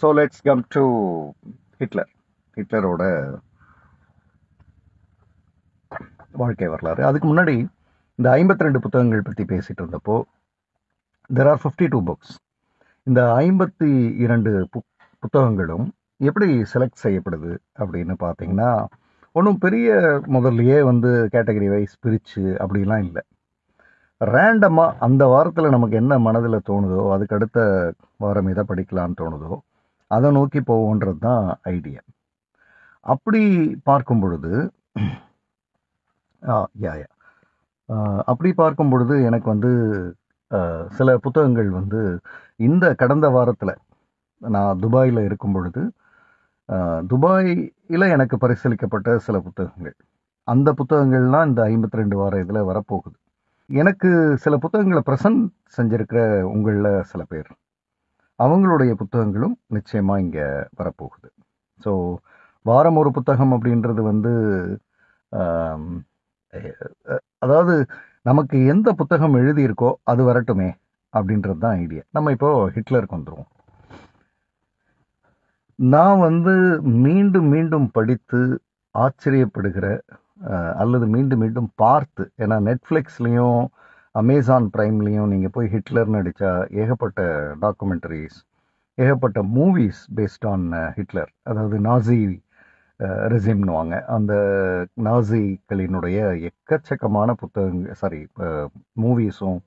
so let's come to Hitler ஹிட்லரோட வாழ்க்கை வரலாறு அதுக்கு முன்னாடி இந்த ஐம்பத்தி ரெண்டு புத்தகங்கள் பற்றி பேசிகிட்டு இருந்தப்போ there are fifty two books இந்த ஐம்பத்தி இரண்டு புத்தகங்களும் எப்படி செலக்ட் செய்யப்படுது அப்படின்னு பார்த்தீங்கன்னா ஒன்றும் பெரிய முதல்லையே வந்து கேட்டகரி வைஸ் பிரித்து அப்படிலாம் இல்லை ரேண்டமாக அந்த வாரத்தில் நமக்கு என்ன மனதில் தோணுதோ அதுக்கு அடுத்த வாரம் இதை படிக்கலான்னு தோணுதோ அதை நோக்கி போவோன்றது தான் ஐடியா அப்படி பார்க்கும் பொழுது யா யா அப்படி பார்க்கும் பொழுது எனக்கு வந்து சில புத்தகங்கள் வந்து இந்த கடந்த வாரத்தில் நான் துபாயில் இருக்கும் பொழுது துபாயில் எனக்கு பரிசீலிக்கப்பட்ட சில புத்தகங்கள் அந்த புத்தகங்கள்லாம் இந்த ஐம்பத்தி ரெண்டு வார இதில் வரப்போகுது எனக்கு சில புத்தகங்களை ப்ரெசன்ட் செஞ்சுருக்கிற உங்களில் சில பேர் அவங்களுடைய புத்தகங்களும் நிச்சயமாக இங்கே வரப்போகுது ஸோ வாரம் ஒரு புத்தகம் அப்படின்றது வந்து அதாவது நமக்கு எந்த புத்தகம் எழுதியிருக்கோ அது வரட்டுமே அப்படின்றது தான் ஐடியா நம்ம இப்போ ஹிட்லருக்கு வந்துடுவோம் நான் வந்து மீண்டும் மீண்டும் படித்து ஆச்சரியப்படுகிற அல்லது மீண்டும் மீண்டும் பார்த்து ஏன்னா நெட்ஃப்ளிக்ஸ்லேயும் அமேசான் ப்ரைம்லேயும் நீங்கள் போய் ஹிட்லர்னு அடித்தா ஏகப்பட்ட டாக்குமெண்ட்ரிஸ் ஏகப்பட்ட மூவிஸ் பேஸ்ட் ஆன் ஹிட்லர் அதாவது நாசி uh, வாங்க அந்த நாசிகளினுடைய எக்கச்சக்கமான புத்தகங்க சாரி மூவிஸும்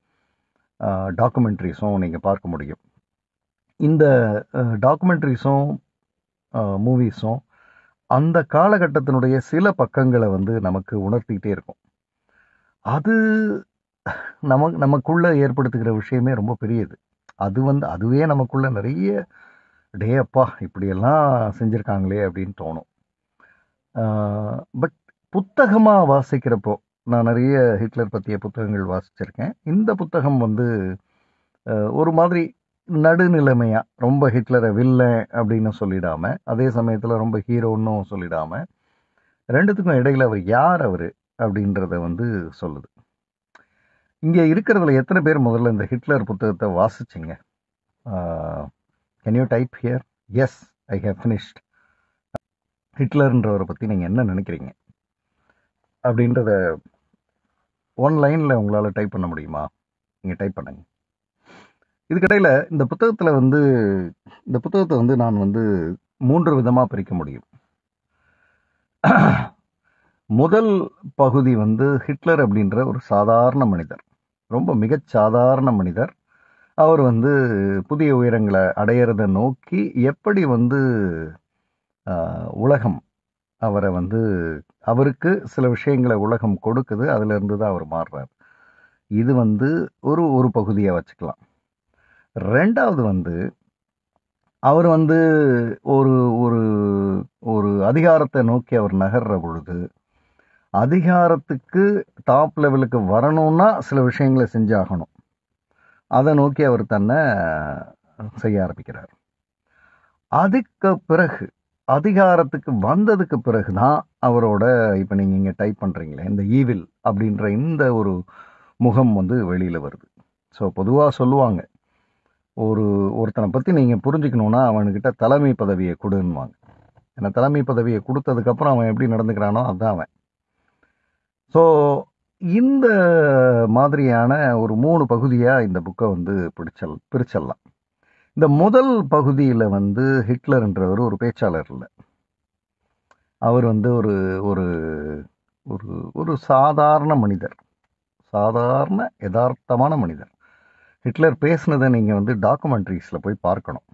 டாக்குமெண்ட்ரிஸும் நீங்கள் பார்க்க முடியும் இந்த டாக்குமெண்ட்ரிஸும் uh, மூவிஸும் uh, அந்த காலகட்டத்தினுடைய சில பக்கங்களை வந்து நமக்கு உணர்த்திக்கிட்டே இருக்கும் அது நமக்கு நமக்குள்ளே ஏற்படுத்துகிற விஷயமே ரொம்ப பெரியது அது வந்து அதுவே நமக்குள்ளே நிறைய டே அப்பா இப்படியெல்லாம் செஞ்சுருக்காங்களே அப்படின்னு தோணும் பட் புத்தகமாக வாசிக்கிறப்போ நான் நிறைய ஹிட்லர் பற்றிய புத்தகங்கள் வாசிச்சிருக்கேன் இந்த புத்தகம் வந்து ஒரு மாதிரி நடுநிலைமையாக ரொம்ப ஹிட்லரை வில்லன் அப்படின்னு சொல்லிடாமல் அதே சமயத்தில் ரொம்ப ஹீரோன்னும் சொல்லிடாமல் ரெண்டுத்துக்கும் இடையில் அவர் யார் அவர் அப்படின்றத வந்து சொல்லுது இங்கே இருக்கிறதுல எத்தனை பேர் முதல்ல இந்த ஹிட்லர் புத்தகத்தை வாசிச்சிங்க can you type here as I have finished ஹிட்லர்ன்றவரை பற்றி நீங்கள் என்ன நினைக்கிறீங்க அப்படின்றத ஒன் லைனில் உங்களால் டைப் பண்ண முடியுமா நீங்கள் டைப் பண்ணுங்க இதுக்கிடையில் இந்த புத்தகத்தில் வந்து இந்த புத்தகத்தை வந்து நான் வந்து மூன்று விதமாக பிரிக்க முடியும் முதல் பகுதி வந்து ஹிட்லர் அப்படின்ற ஒரு சாதாரண மனிதர் ரொம்ப மிகச் சாதாரண மனிதர் அவர் வந்து புதிய உயரங்களை அடையிறத நோக்கி எப்படி வந்து உலகம் அவரை வந்து அவருக்கு சில விஷயங்களை உலகம் கொடுக்குது அதுலேருந்து தான் அவர் மாறுறார் இது வந்து ஒரு ஒரு பகுதியாக வச்சுக்கலாம் ரெண்டாவது வந்து அவர் வந்து ஒரு ஒரு ஒரு அதிகாரத்தை நோக்கி அவர் நகர்ற பொழுது அதிகாரத்துக்கு டாப் லெவலுக்கு வரணும்னா சில விஷயங்களை செஞ்சாகணும் அதை நோக்கி அவர் தன்னை செய்ய ஆரம்பிக்கிறார் அதுக்கு பிறகு அதிகாரத்துக்கு வந்ததுக்கு பிறகு தான் அவரோட இப்போ நீங்கள் இங்கே டைப் பண்ணுறீங்களே இந்த ஈவில் அப்படின்ற இந்த ஒரு முகம் வந்து வெளியில் வருது ஸோ பொதுவாக சொல்லுவாங்க ஒரு ஒருத்தனை பற்றி நீங்கள் புரிஞ்சுக்கணுன்னா அவன்கிட்ட தலைமை பதவியை கொடுன்னுவாங்க ஏன்னா தலைமை பதவியை கொடுத்ததுக்கப்புறம் அவன் எப்படி நடந்துக்கிறானோ அதுதான் அவன் ஸோ இந்த மாதிரியான ஒரு மூணு பகுதியாக இந்த புக்கை வந்து பிடிச்சல் பிரிச்சிடலாம் இந்த முதல் பகுதியில் வந்து ஹிட்லர்ன்றவர் ஒரு பேச்சாளர் இல்லை அவர் வந்து ஒரு ஒரு ஒரு ஒரு சாதாரண மனிதர் சாதாரண யதார்த்தமான மனிதர் ஹிட்லர் பேசினதை நீங்கள் வந்து டாக்குமெண்ட்ரிஸில் போய் பார்க்கணும்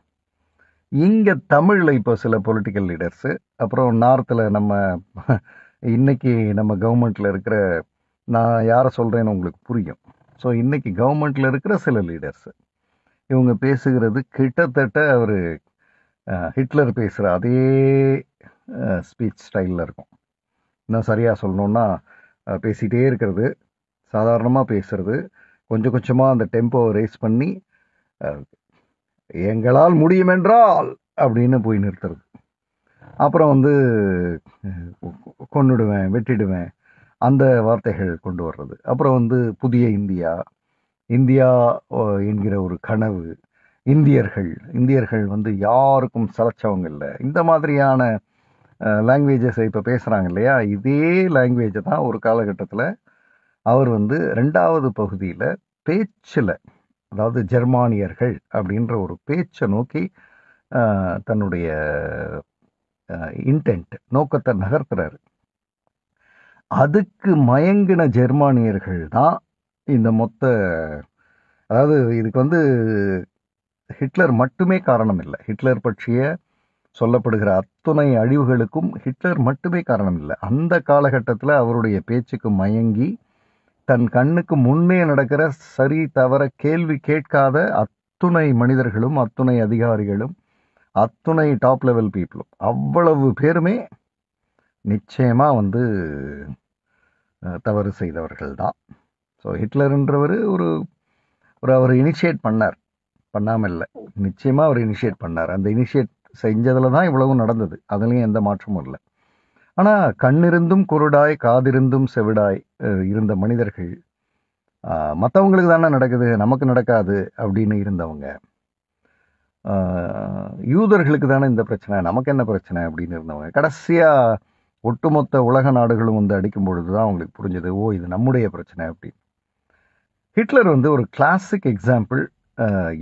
இங்கே தமிழில் இப்போ சில பொலிட்டிக்கல் லீடர்ஸு அப்புறம் நார்த்தில் நம்ம இன்றைக்கி நம்ம கவர்மெண்ட்டில் இருக்கிற நான் யாரை சொல்கிறேன்னு உங்களுக்கு புரியும் ஸோ இன்றைக்கி கவர்மெண்ட்டில் இருக்கிற சில லீடர்ஸ் இவங்க பேசுகிறது கிட்டத்தட்ட ஒரு ஹிட்லர் பேசுகிற அதே ஸ்பீச் ஸ்டைலில் இருக்கும் இன்னும் சரியாக சொல்லணுன்னா பேசிகிட்டே இருக்கிறது சாதாரணமாக பேசுகிறது கொஞ்சம் கொஞ்சமாக அந்த டெம்போவை ரேஸ் பண்ணி எங்களால் முடியுமென்றால் அப்படின்னு போய் நிறுத்துறது அப்புறம் வந்து கொண்டுடுவேன் வெட்டிடுவேன் அந்த வார்த்தைகள் கொண்டு வர்றது அப்புறம் வந்து புதிய இந்தியா இந்தியா என்கிற ஒரு கனவு இந்தியர்கள் இந்தியர்கள் வந்து யாருக்கும் சலைச்சவங்க இல்லை இந்த மாதிரியான லாங்குவேஜஸை இப்போ பேசுகிறாங்க இல்லையா இதே லாங்குவேஜை தான் ஒரு காலகட்டத்தில் அவர் வந்து ரெண்டாவது பகுதியில் பேச்சில் அதாவது ஜெர்மானியர்கள் அப்படின்ற ஒரு பேச்சை நோக்கி தன்னுடைய இன்டென்ட் நோக்கத்தை நகர்த்துறாரு அதுக்கு மயங்கின ஜெர்மானியர்கள் தான் இந்த மொத்த அதாவது இதுக்கு வந்து ஹிட்லர் மட்டுமே காரணம் இல்லை ஹிட்லர் பற்றிய சொல்லப்படுகிற அத்துணை அழிவுகளுக்கும் ஹிட்லர் மட்டுமே காரணம் இல்லை அந்த காலகட்டத்தில் அவருடைய பேச்சுக்கு மயங்கி தன் கண்ணுக்கு முன்னே நடக்கிற சரி தவற கேள்வி கேட்காத அத்துணை மனிதர்களும் அத்துணை அதிகாரிகளும் அத்துணை டாப் லெவல் பீப்புளும் அவ்வளவு பேருமே நிச்சயமாக வந்து தவறு செய்தவர்கள் தான் ஸோ ஹிட்லருன்றவர் ஒரு ஒரு அவர் இனிஷியேட் பண்ணார் பண்ணாமல் இல்லை நிச்சயமாக அவர் இனிஷியேட் பண்ணார் அந்த இனிஷியேட் செஞ்சதில் தான் இவ்வளவும் நடந்தது அதுலேயும் எந்த மாற்றமும் இல்லை ஆனால் கண்ணிருந்தும் குருடாய் காதிருந்தும் செவிடாய் இருந்த மனிதர்கள் மற்றவங்களுக்கு தானே நடக்குது நமக்கு நடக்காது அப்படின்னு இருந்தவங்க யூதர்களுக்கு தானே இந்த பிரச்சனை நமக்கு என்ன பிரச்சனை அப்படின்னு இருந்தவங்க கடைசியாக ஒட்டுமொத்த உலக நாடுகளும் வந்து அடிக்கும் பொழுது தான் அவங்களுக்கு புரிஞ்சது ஓ இது நம்முடைய பிரச்சனை அப்படின்னு ஹிட்லர் வந்து ஒரு கிளாசிக் எக்ஸாம்பிள்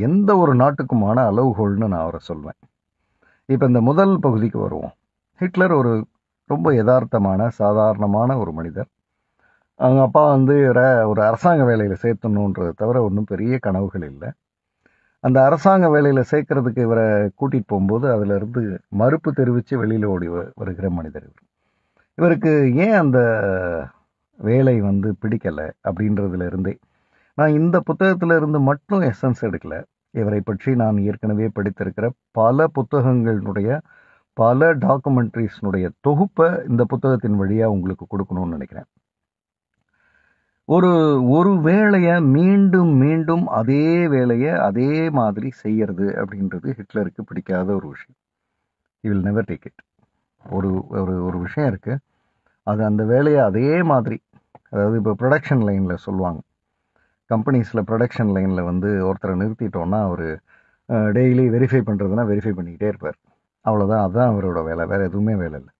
எந்த ஒரு நாட்டுக்குமான அளவுகோல்னு நான் அவரை சொல்வேன் இப்போ இந்த முதல் பகுதிக்கு வருவோம் ஹிட்லர் ஒரு ரொம்ப யதார்த்தமான சாதாரணமான ஒரு மனிதர் அவங்க அப்பா வந்து ஒரு அரசாங்க வேலையில் சேர்த்தணுன்றதை தவிர ஒன்றும் பெரிய கனவுகள் இல்லை அந்த அரசாங்க வேலையில் சேர்க்கறதுக்கு இவரை கூட்டிகிட்டு போகும்போது அதிலிருந்து மறுப்பு தெரிவித்து வெளியில் ஓடி வருகிற மனிதர் இவர் இவருக்கு ஏன் அந்த வேலை வந்து பிடிக்கலை அப்படின்றதுல இருந்தே நான் இந்த புத்தகத்தில் இருந்து மட்டும் எசன்ஸ் எடுக்கலை இவரை பற்றி நான் ஏற்கனவே படித்திருக்கிற பல புத்தகங்களுடைய பல டாக்குமெண்ட்ரிஸ்னுடைய தொகுப்பை இந்த புத்தகத்தின் வழியாக உங்களுக்கு கொடுக்கணும்னு நினைக்கிறேன் ஒரு ஒரு வேலையை மீண்டும் மீண்டும் அதே வேலையை அதே மாதிரி செய்கிறது அப்படின்றது ஹிட்லருக்கு பிடிக்காத ஒரு விஷயம் he will never take it ஒரு ஒரு ஒரு விஷயம் இருக்குது அது அந்த வேலையை அதே மாதிரி அதாவது இப்போ ப்ரொடக்ஷன் லைனில் சொல்லுவாங்க கம்பெனிஸில் ப்ரொடக்ஷன் லைனில் வந்து ஒருத்தரை நிறுத்திட்டோன்னா அவர் டெய்லி வெரிஃபை பண்ணுறதுனா வெரிஃபை பண்ணிக்கிட்டே இருப்பார் அவ்வளோதான் அதுதான் அவரோட வேலை வேறு எதுவுமே வேலை இல்லை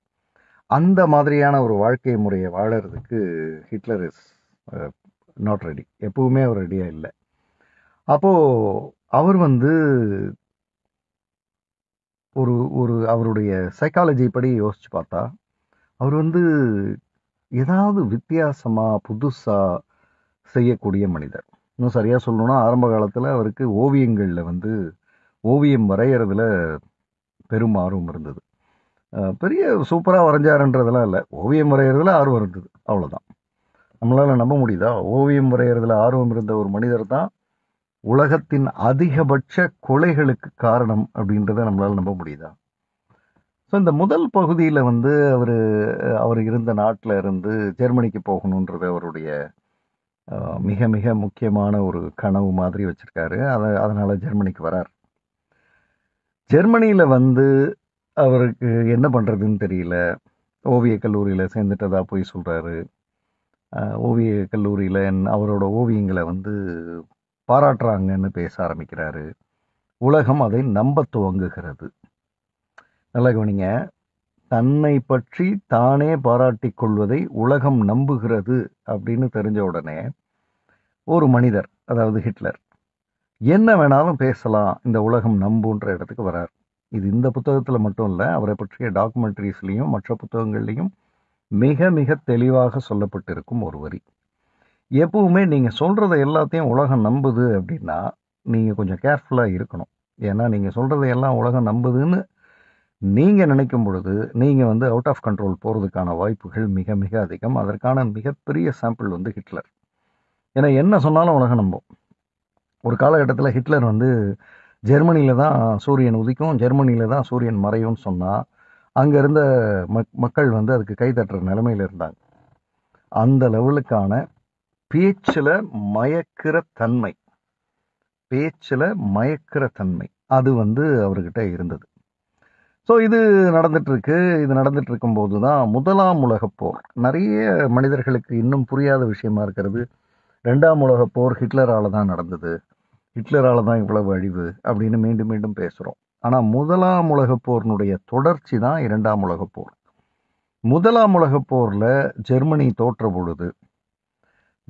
அந்த மாதிரியான ஒரு வாழ்க்கை முறையை வாழறதுக்கு ஹிட்லர் இஸ் நாட் ரெடி எப்பவுமே அவர் ரெடியாக இல்லை அப்போது அவர் வந்து ஒரு ஒரு அவருடைய சைக்காலஜி படி யோசித்து பார்த்தா அவர் வந்து ஏதாவது வித்தியாசமாக புதுசாக செய்யக்கூடிய மனிதர் இன்னும் சரியாக சொல்லணும்னா ஆரம்ப காலத்தில் அவருக்கு ஓவியங்களில் வந்து ஓவியம் வரைகிறதுல பெரும் ஆர்வம் இருந்தது பெரிய சூப்பராக வரைஞ்சாருன்றதெல்லாம் இல்லை ஓவியம் வரைகிறதுல ஆர்வம் இருந்தது அவ்வளோதான் நம்மளால் நம்ப முடியுதா ஓவியம் வரைகிறதுல ஆர்வம் இருந்த ஒரு மனிதர் தான் உலகத்தின் அதிகபட்ச கொலைகளுக்கு காரணம் அப்படின்றத நம்மளால் நம்ப முடியுதா ஸோ இந்த முதல் பகுதியில் வந்து அவர் அவர் இருந்த நாட்டில் இருந்து ஜெர்மனிக்கு போகணுன்றது அவருடைய மிக மிக முக்கியமான ஒரு கனவு மாதிரி வச்சுருக்காரு அதை அதனால் ஜெர்மனிக்கு வரார் ஜெர்மனியில் வந்து அவருக்கு என்ன பண்ணுறதுன்னு தெரியல ஓவியக் கல்லூரியில் சேர்ந்துட்டதா போய் சொல்கிறாரு ஓவிய கல்லூரியில் என் அவரோட ஓவியங்களை வந்து பாராட்டுறாங்கன்னு பேச ஆரம்பிக்கிறாரு உலகம் அதை நம்ப துவங்குகிறது நல்லா கவனிங்க தன்னை பற்றி தானே பாராட்டி கொள்வதை உலகம் நம்புகிறது அப்படின்னு தெரிஞ்ச உடனே ஒரு மனிதர் அதாவது ஹிட்லர் என்ன வேணாலும் பேசலாம் இந்த உலகம் நம்புன்ற இடத்துக்கு வரார் இது இந்த புத்தகத்தில் மட்டும் இல்லை அவரை பற்றிய டாக்குமெண்ட்ரிஸ்லேயும் மற்ற புத்தகங்கள்லேயும் மிக மிக தெளிவாக சொல்லப்பட்டிருக்கும் ஒரு வரி எப்பவுமே நீங்கள் சொல்கிறத எல்லாத்தையும் உலகம் நம்புது அப்படின்னா நீங்கள் கொஞ்சம் கேர்ஃபுல்லாக இருக்கணும் ஏன்னா நீங்கள் சொல்கிறத எல்லாம் உலகம் நம்புதுன்னு நீங்கள் நினைக்கும் பொழுது நீங்கள் வந்து அவுட் ஆஃப் கண்ட்ரோல் போகிறதுக்கான வாய்ப்புகள் மிக மிக அதிகம் அதற்கான மிகப்பெரிய சாம்பிள் வந்து ஹிட்லர் ஏன்னா என்ன சொன்னாலும் உலகம் நம்பும் ஒரு காலகட்டத்தில் ஹிட்லர் வந்து ஜெர்மனியில் தான் சூரியன் உதிக்கும் ஜெர்மனியில் தான் சூரியன் மறையும்னு சொன்னால் அங்கே இருந்த மக் மக்கள் வந்து அதுக்கு கை தட்டுற நிலைமையில் இருந்தாங்க அந்த லெவலுக்கான பேச்சில் மயக்கிற தன்மை பேச்சில் மயக்கிற தன்மை அது வந்து அவர்கிட்ட இருந்தது ஸோ இது நடந்துட்டுருக்கு இது நடந்துட்டு இருக்கும்போது தான் முதலாம் உலகப்போர் நிறைய மனிதர்களுக்கு இன்னும் புரியாத விஷயமா இருக்கிறது ரெண்டாம் உலகப்போர் ஹிட்லரால் தான் நடந்தது ஹிட்லரால் தான் இவ்வளவு அழிவு அப்படின்னு மீண்டும் மீண்டும் பேசுகிறோம் ஆனால் முதலாம் உலகப் போரினுடைய தொடர்ச்சி தான் இரண்டாம் உலகப் போர் முதலாம் உலகப் போரில் ஜெர்மனி தோற்ற பொழுது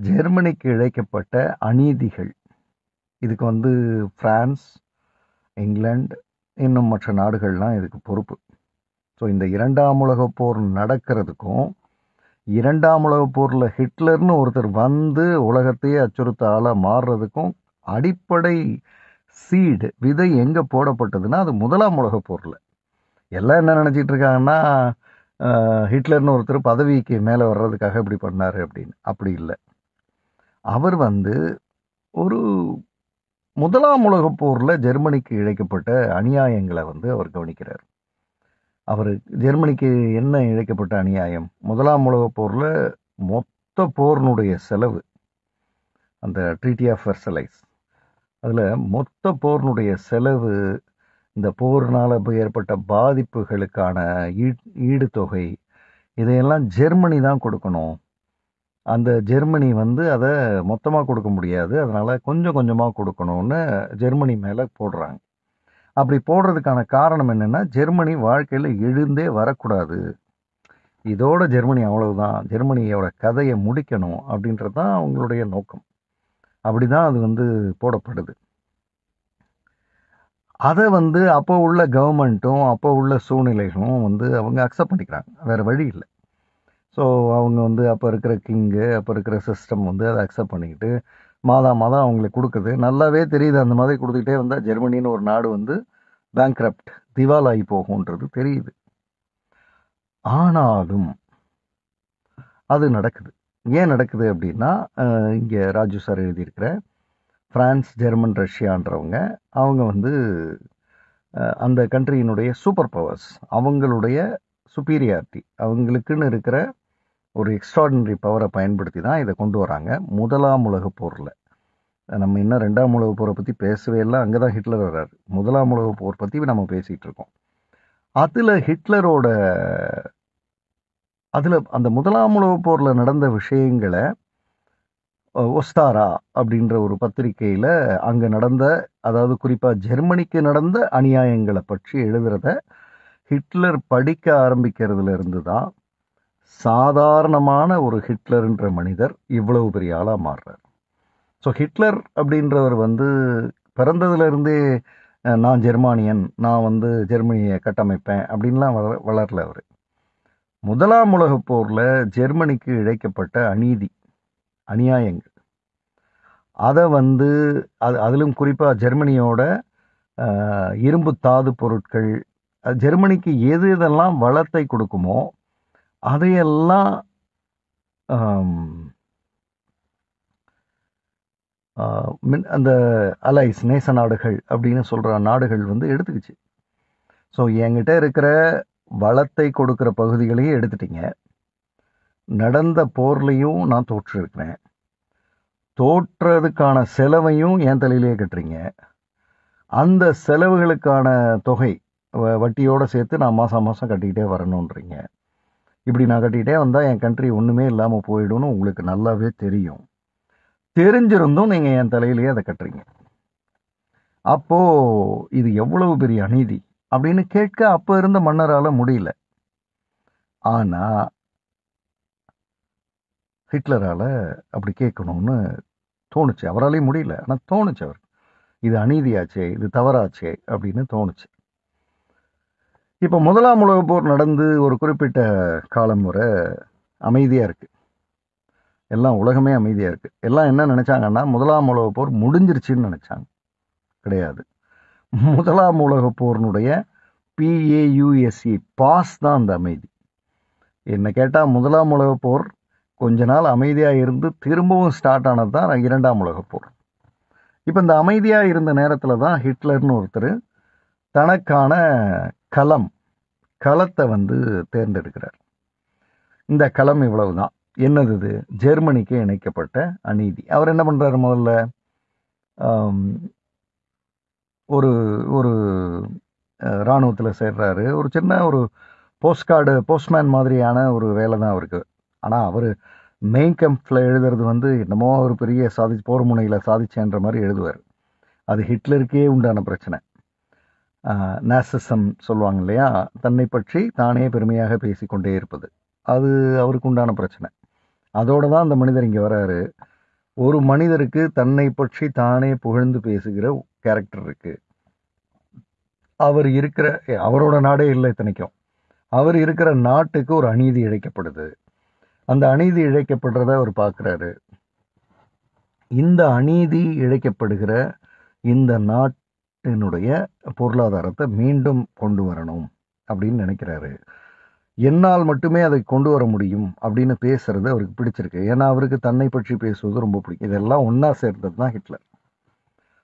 ஜெர்மனிக்கு இழைக்கப்பட்ட அநீதிகள் இதுக்கு வந்து ஃப்ரான்ஸ் இங்கிலாந்து இன்னும் மற்ற நாடுகள்லாம் இதுக்கு பொறுப்பு ஸோ இந்த இரண்டாம் உலகப் போர் நடக்கிறதுக்கும் இரண்டாம் உலகப் போரில் ஹிட்லர்னு ஒருத்தர் வந்து உலகத்தையே அச்சுறுத்த ஆளாக மாறுறதுக்கும் அடிப்படை சீடு விதை எங்கே போடப்பட்டதுன்னா அது முதலாம் உலக போரில் எல்லாம் என்ன நினச்சிட்டு இருக்காங்கன்னா ஹிட்லர்னு ஒருத்தர் பதவிக்கு மேலே வர்றதுக்காக இப்படி பண்ணார் அப்படின்னு அப்படி இல்லை அவர் வந்து ஒரு முதலாம் உலக போரில் ஜெர்மனிக்கு இழைக்கப்பட்ட அநியாயங்களை வந்து அவர் கவனிக்கிறார் அவர் ஜெர்மனிக்கு என்ன இழைக்கப்பட்ட அநியாயம் முதலாம் உலக போரில் மொத்த போர்னுடைய செலவு அந்த ட்ரீட்டி ஆஃப் ஃபெர்சலைஸ் அதில் மொத்த போரினுடைய செலவு இந்த போர்னால் ஏற்பட்ட பாதிப்புகளுக்கான ஈடுத்தொகை இதையெல்லாம் ஜெர்மனி தான் கொடுக்கணும் அந்த ஜெர்மனி வந்து அதை மொத்தமாக கொடுக்க முடியாது அதனால் கொஞ்சம் கொஞ்சமாக கொடுக்கணும்னு ஜெர்மனி மேலே போடுறாங்க அப்படி போடுறதுக்கான காரணம் என்னென்னா ஜெர்மனி வாழ்க்கையில் எழுந்தே வரக்கூடாது இதோட ஜெர்மனி அவ்வளவுதான் ஜெர்மனியோட கதையை முடிக்கணும் அப்படின்றது தான் அவங்களுடைய நோக்கம் அப்படி தான் அது வந்து போடப்படுது அதை வந்து அப்போ உள்ள கவர்மெண்ட்டும் அப்போ உள்ள சூழ்நிலைகளும் வந்து அவங்க அக்செப்ட் பண்ணிக்கிறாங்க வேறு வழி இல்லை ஸோ அவங்க வந்து அப்போ இருக்கிற கிங்கு அப்போ இருக்கிற சிஸ்டம் வந்து அதை அக்செப்ட் பண்ணிக்கிட்டு மாதா மாதம் அவங்களுக்கு கொடுக்குது நல்லாவே தெரியுது அந்த மாதிரி கொடுத்துக்கிட்டே வந்தால் ஜெர்மனின்னு ஒரு நாடு வந்து பேங்க்ரப்ட் திவால் ஆகி போகும்ன்றது தெரியுது ஆனாலும் அது நடக்குது ஏன் நடக்குது அப்படின்னா இங்கே ராஜு சார் எழுதியிருக்கிற ஃப்ரான்ஸ் ஜெர்மன் ரஷ்யான்றவங்க அவங்க வந்து அந்த கண்ட்ரியினுடைய சூப்பர் பவர்ஸ் அவங்களுடைய சுப்பீரியாரிட்டி அவங்களுக்குன்னு இருக்கிற ஒரு எக்ஸ்ட்ராடினரி பவரை பயன்படுத்தி தான் இதை கொண்டு வராங்க முதலாம் உலக போரில் நம்ம இன்னும் ரெண்டாம் உலக போரை பற்றி பேசவே இல்லை அங்கே தான் ஹிட்லர் வர்றாரு முதலாம் உலக போர் பற்றி நம்ம பேசிகிட்டு இருக்கோம் அதில் ஹிட்லரோட அதில் அந்த முதலாம் உலகப் போரில் நடந்த விஷயங்களை ஒஸ்தாரா அப்படின்ற ஒரு பத்திரிகையில் அங்கே நடந்த அதாவது குறிப்பாக ஜெர்மனிக்கு நடந்த அநியாயங்களை பற்றி எழுதுறத ஹிட்லர் படிக்க ஆரம்பிக்கிறதுல இருந்து தான் சாதாரணமான ஒரு ஹிட்லர்ன்ற மனிதர் இவ்வளவு பெரிய ஆளாக மாறுறார் ஸோ ஹிட்லர் அப்படின்றவர் வந்து பிறந்ததுலேருந்தே நான் ஜெர்மானியன் நான் வந்து ஜெர்மனியை கட்டமைப்பேன் அப்படின்லாம் வளர் வளரல அவர் முதலாம் உலகப் போரில் ஜெர்மனிக்கு இழைக்கப்பட்ட அநீதி அநியாயங்கள் அதை வந்து அது அதிலும் குறிப்பாக ஜெர்மனியோட இரும்பு தாது பொருட்கள் ஜெர்மனிக்கு எது எதெல்லாம் வளத்தை கொடுக்குமோ அதையெல்லாம் அந்த அலைஸ் நேச நாடுகள் அப்படின்னு சொல்கிற நாடுகள் வந்து எடுத்துக்கிச்சு ஸோ என்கிட்ட இருக்கிற வளத்தை கொடுக்குற பகுதிகளையும் எடுத்துட்டீங்க நடந்த போர்லையும் நான் தோற்றிருக்கிறேன் தோற்றதுக்கான செலவையும் என் தலையிலேயே கட்டுறீங்க அந்த செலவுகளுக்கான தொகை வட்டியோடு சேர்த்து நான் மாதம் மாதம் கட்டிக்கிட்டே வரணுன்றீங்க இப்படி நான் கட்டிக்கிட்டே வந்தால் என் கண்ட்ரி ஒன்றுமே இல்லாமல் போயிடும்னு உங்களுக்கு நல்லாவே தெரியும் தெரிஞ்சிருந்தும் நீங்கள் என் தலையிலேயே அதை கட்டுறீங்க அப்போது இது எவ்வளவு பெரிய அநீதி அப்படின்னு கேட்க அப்ப இருந்த மன்னரால முடியல ஆனா ஹிட்லரால அப்படி கேட்கணும்னு தோணுச்சு அவராலேயும் முடியல ஆனால் தோணுச்சு அவர் இது அநீதியாச்சே இது தவறாச்சே அப்படின்னு தோணுச்சு இப்போ முதலாம் உலக போர் நடந்து ஒரு குறிப்பிட்ட காலம் வரை அமைதியாக இருக்குது எல்லாம் உலகமே அமைதியாக இருக்குது எல்லாம் என்ன நினச்சாங்கன்னா முதலாம் உலக போர் முடிஞ்சிருச்சுன்னு நினச்சாங்க கிடையாது முதலாம் உலக போர்னுடைய பிஏயுஎஸ்இ e, பாஸ் தான் அந்த அமைதி என்ன கேட்டால் முதலாம் உலக போர் கொஞ்ச நாள் அமைதியாக இருந்து திரும்பவும் ஸ்டார்ட் ஆனது தான் இரண்டாம் உலக போர் இப்போ இந்த அமைதியாக இருந்த நேரத்தில் தான் ஹிட்லர்னு ஒருத்தர் தனக்கான களம் களத்தை வந்து தேர்ந்தெடுக்கிறார் இந்த களம் இவ்வளவு தான் என்னது இது ஜெர்மனிக்கு இணைக்கப்பட்ட அநீதி அவர் என்ன பண்ணுறாரு முதல்ல ஒரு ஒரு இராணுவத்தில் சேர்றாரு ஒரு சின்ன ஒரு போஸ்ட் கார்டு போஸ்ட்மேன் மாதிரியான ஒரு வேலை தான் அவருக்கு ஆனால் அவர் மெயின் கேம்ப்பில் எழுதுறது வந்து என்னமோ ஒரு பெரிய சாதி போர் முனையில் சாதிச்சேன்ற மாதிரி எழுதுவார் அது ஹிட்லருக்கே உண்டான பிரச்சனை நேசிசம் சொல்லுவாங்க இல்லையா தன்னை பற்றி தானே பெருமையாக பேசிக்கொண்டே இருப்பது அது அவருக்கு உண்டான பிரச்சனை அதோடு தான் அந்த மனிதர் இங்கே வராரு ஒரு மனிதருக்கு தன்னை பற்றி தானே புகழ்ந்து பேசுகிற கேரக்டர் இருக்கு அவர் இருக்கிற அவரோட நாடே இல்லை இத்தனைக்கும் அவர் இருக்கிற நாட்டுக்கு ஒரு அநீதி இழைக்கப்படுது அந்த அநீதி இழைக்கப்படுறத அவர் பார்க்குறாரு இந்த அநீதி இழைக்கப்படுகிற இந்த நாட்டினுடைய பொருளாதாரத்தை மீண்டும் கொண்டு வரணும் அப்படின்னு நினைக்கிறாரு என்னால் மட்டுமே அதை கொண்டு வர முடியும் அப்படின்னு பேசுறது அவருக்கு பிடிச்சிருக்கு ஏன்னா அவருக்கு தன்னை பற்றி பேசுவது ரொம்ப பிடிக்கும் இதெல்லாம் ஒன்றா சேர்ந்தது தான் ஹிட்லர்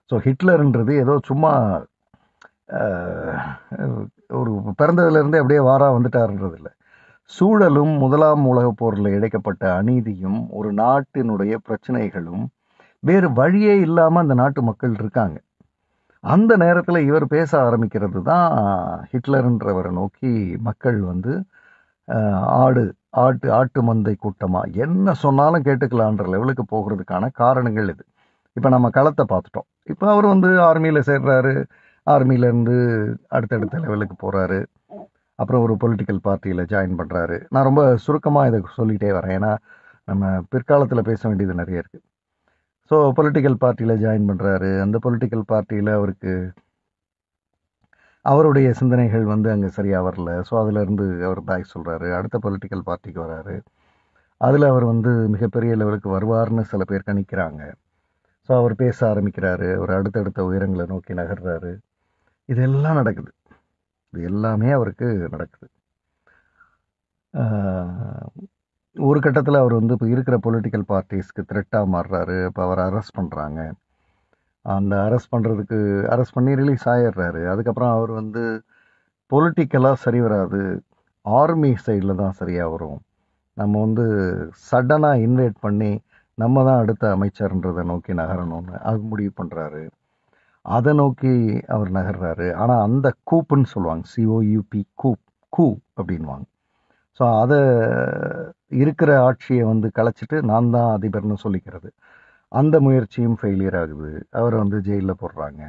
ஸோ ஹிட்லர்ன்றது ஏதோ சும்மா ஒரு பிறந்ததுலேருந்தே அப்படியே வாரா வந்துட்டார்ன்றது இல்லை சூழலும் முதலாம் உலகப் போரில் இழைக்கப்பட்ட அநீதியும் ஒரு நாட்டினுடைய பிரச்சனைகளும் வேறு வழியே இல்லாமல் அந்த நாட்டு மக்கள் இருக்காங்க அந்த நேரத்தில் இவர் பேச ஆரம்பிக்கிறது தான் ஹிட்லர்ன்றவரை நோக்கி மக்கள் வந்து ஆடு ஆட்டு ஆட்டு மந்தை கூட்டமாக என்ன சொன்னாலும் கேட்டுக்கலான்ற லெவலுக்கு போகிறதுக்கான காரணங்கள் இது இப்போ நம்ம களத்தை பார்த்துட்டோம் இப்போ அவர் வந்து ஆர்மியில் சேர்றாரு ஆர்மியிலேருந்து அடுத்தடுத்த லெவலுக்கு போகிறாரு அப்புறம் ஒரு பொலிட்டிக்கல் பார்ட்டியில் ஜாயின் பண்ணுறாரு நான் ரொம்ப சுருக்கமாக இதை சொல்லிகிட்டே வரேன் ஏன்னா நம்ம பிற்காலத்தில் பேச வேண்டியது நிறைய இருக்குது ஸோ பொலிட்டிக்கல் பார்ட்டியில் ஜாயின் பண்ணுறாரு அந்த பொலிட்டிக்கல் பார்ட்டியில் அவருக்கு அவருடைய சிந்தனைகள் வந்து அங்கே சரியாக வரல ஸோ அதிலேருந்து அவர் பேக் சொல்கிறாரு அடுத்த பொலிட்டிக்கல் பார்ட்டிக்கு வராரு அதில் அவர் வந்து மிகப்பெரிய லெவலுக்கு வருவார்னு சில பேர் கணிக்கிறாங்க ஸோ அவர் பேச ஆரம்பிக்கிறாரு அவர் அடுத்தடுத்த உயரங்களை நோக்கி நகர்றாரு இதெல்லாம் நடக்குது இது எல்லாமே அவருக்கு நடக்குது ஒரு கட்டத்தில் அவர் வந்து இப்போ இருக்கிற பொலிட்டிக்கல் பார்ட்டிஸ்க்கு த்ரெட்டாக மாறுறாரு இப்போ அவர் அரெஸ்ட் பண்ணுறாங்க அந்த அரெஸ்ட் பண்ணுறதுக்கு அரெஸ்ட் பண்ணி ரிலீஸ் ஆகிடுறாரு அதுக்கப்புறம் அவர் வந்து பொலிட்டிக்கலாக சரி வராது ஆர்மி சைடில் தான் சரியாக வரும் நம்ம வந்து சடனாக இன்வைட் பண்ணி நம்ம தான் அடுத்த அமைச்சர்ன்றதை நோக்கி நகரணும்னு அது முடிவு பண்ணுறாரு அதை நோக்கி அவர் நகர்றாரு ஆனால் அந்த கூப்புன்னு சொல்லுவாங்க சிஓயூபி கூப் கூ அப்படின்வாங்க ஸோ அதை இருக்கிற ஆட்சியை வந்து கலைச்சிட்டு நான் தான் அதிபர்னு சொல்லிக்கிறது அந்த முயற்சியும் ஃபெயிலியர் ஆகுது அவரை வந்து ஜெயிலில் போடுறாங்க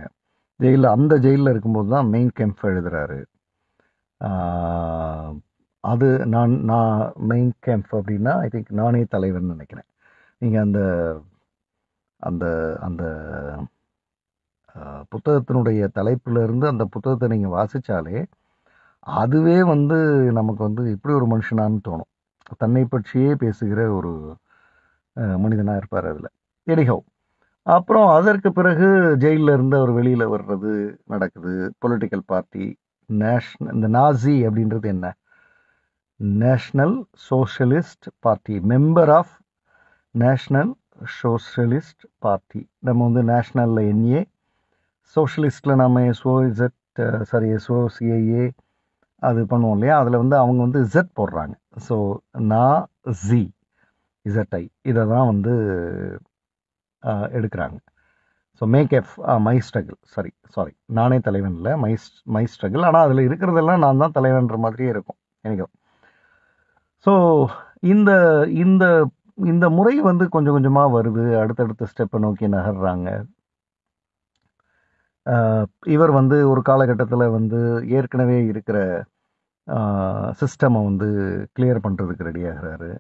ஜெயிலில் அந்த ஜெயிலில் இருக்கும்போது தான் மெயின் கேம்ப் எழுதுகிறாரு அது நான் நான் மெயின் கேம்ப் அப்படின்னா ஐ திங்க் நானே தலைவர்னு நினைக்கிறேன் நீங்கள் அந்த அந்த அந்த புத்தகத்தினுடைய தலைப்பிலிருந்து அந்த புத்தகத்தை நீங்கள் வாசித்தாலே அதுவே வந்து நமக்கு வந்து இப்படி ஒரு மனுஷனான்னு தோணும் தன்னை பற்றியே பேசுகிற ஒரு மனிதனாக இருப்பார் அதில் எடிஹவ் அப்புறம் அதற்கு பிறகு ஜெயிலில் இருந்து அவர் வெளியில் வர்றது நடக்குது பொலிட்டிக்கல் பார்ட்டி நேஷ்னல் இந்த நாசி அப்படின்றது என்ன national socialist party member of national socialist party நம்ம வந்து நேஷ்னலில் என்ஏ சோஷலிஸ்ட்டில் நம்ம எஸ்ஓஇசட் சாரி எஸ்ஓசிஐஏ அது பண்ணுவோம் இல்லையா அதில் வந்து அவங்க வந்து இசட் போடுறாங்க ஸோ நா ஜி இசட்ஐ இதை தான் வந்து எடுக்கிறாங்க ஸோ மேக் எஃப் மை ஸ்ட்ரகிள் சாரி சாரி நானே தலைவன் இல்லை மை மை ஸ்ட்ரகிள் ஆனால் அதில் இருக்கிறதெல்லாம் நான் தான் தலைவன்ற மாதிரியே இருக்கும் எனக்கு ஸோ இந்த இந்த இந்த முறை வந்து கொஞ்சம் கொஞ்சமாக வருது அடுத்தடுத்த ஸ்டெப்பை நோக்கி நகர்றாங்க இவர் வந்து ஒரு காலகட்டத்தில் வந்து ஏற்கனவே இருக்கிற சிஸ்டமை வந்து கிளியர் பண்ணுறதுக்கு ரெடியாகிறாரு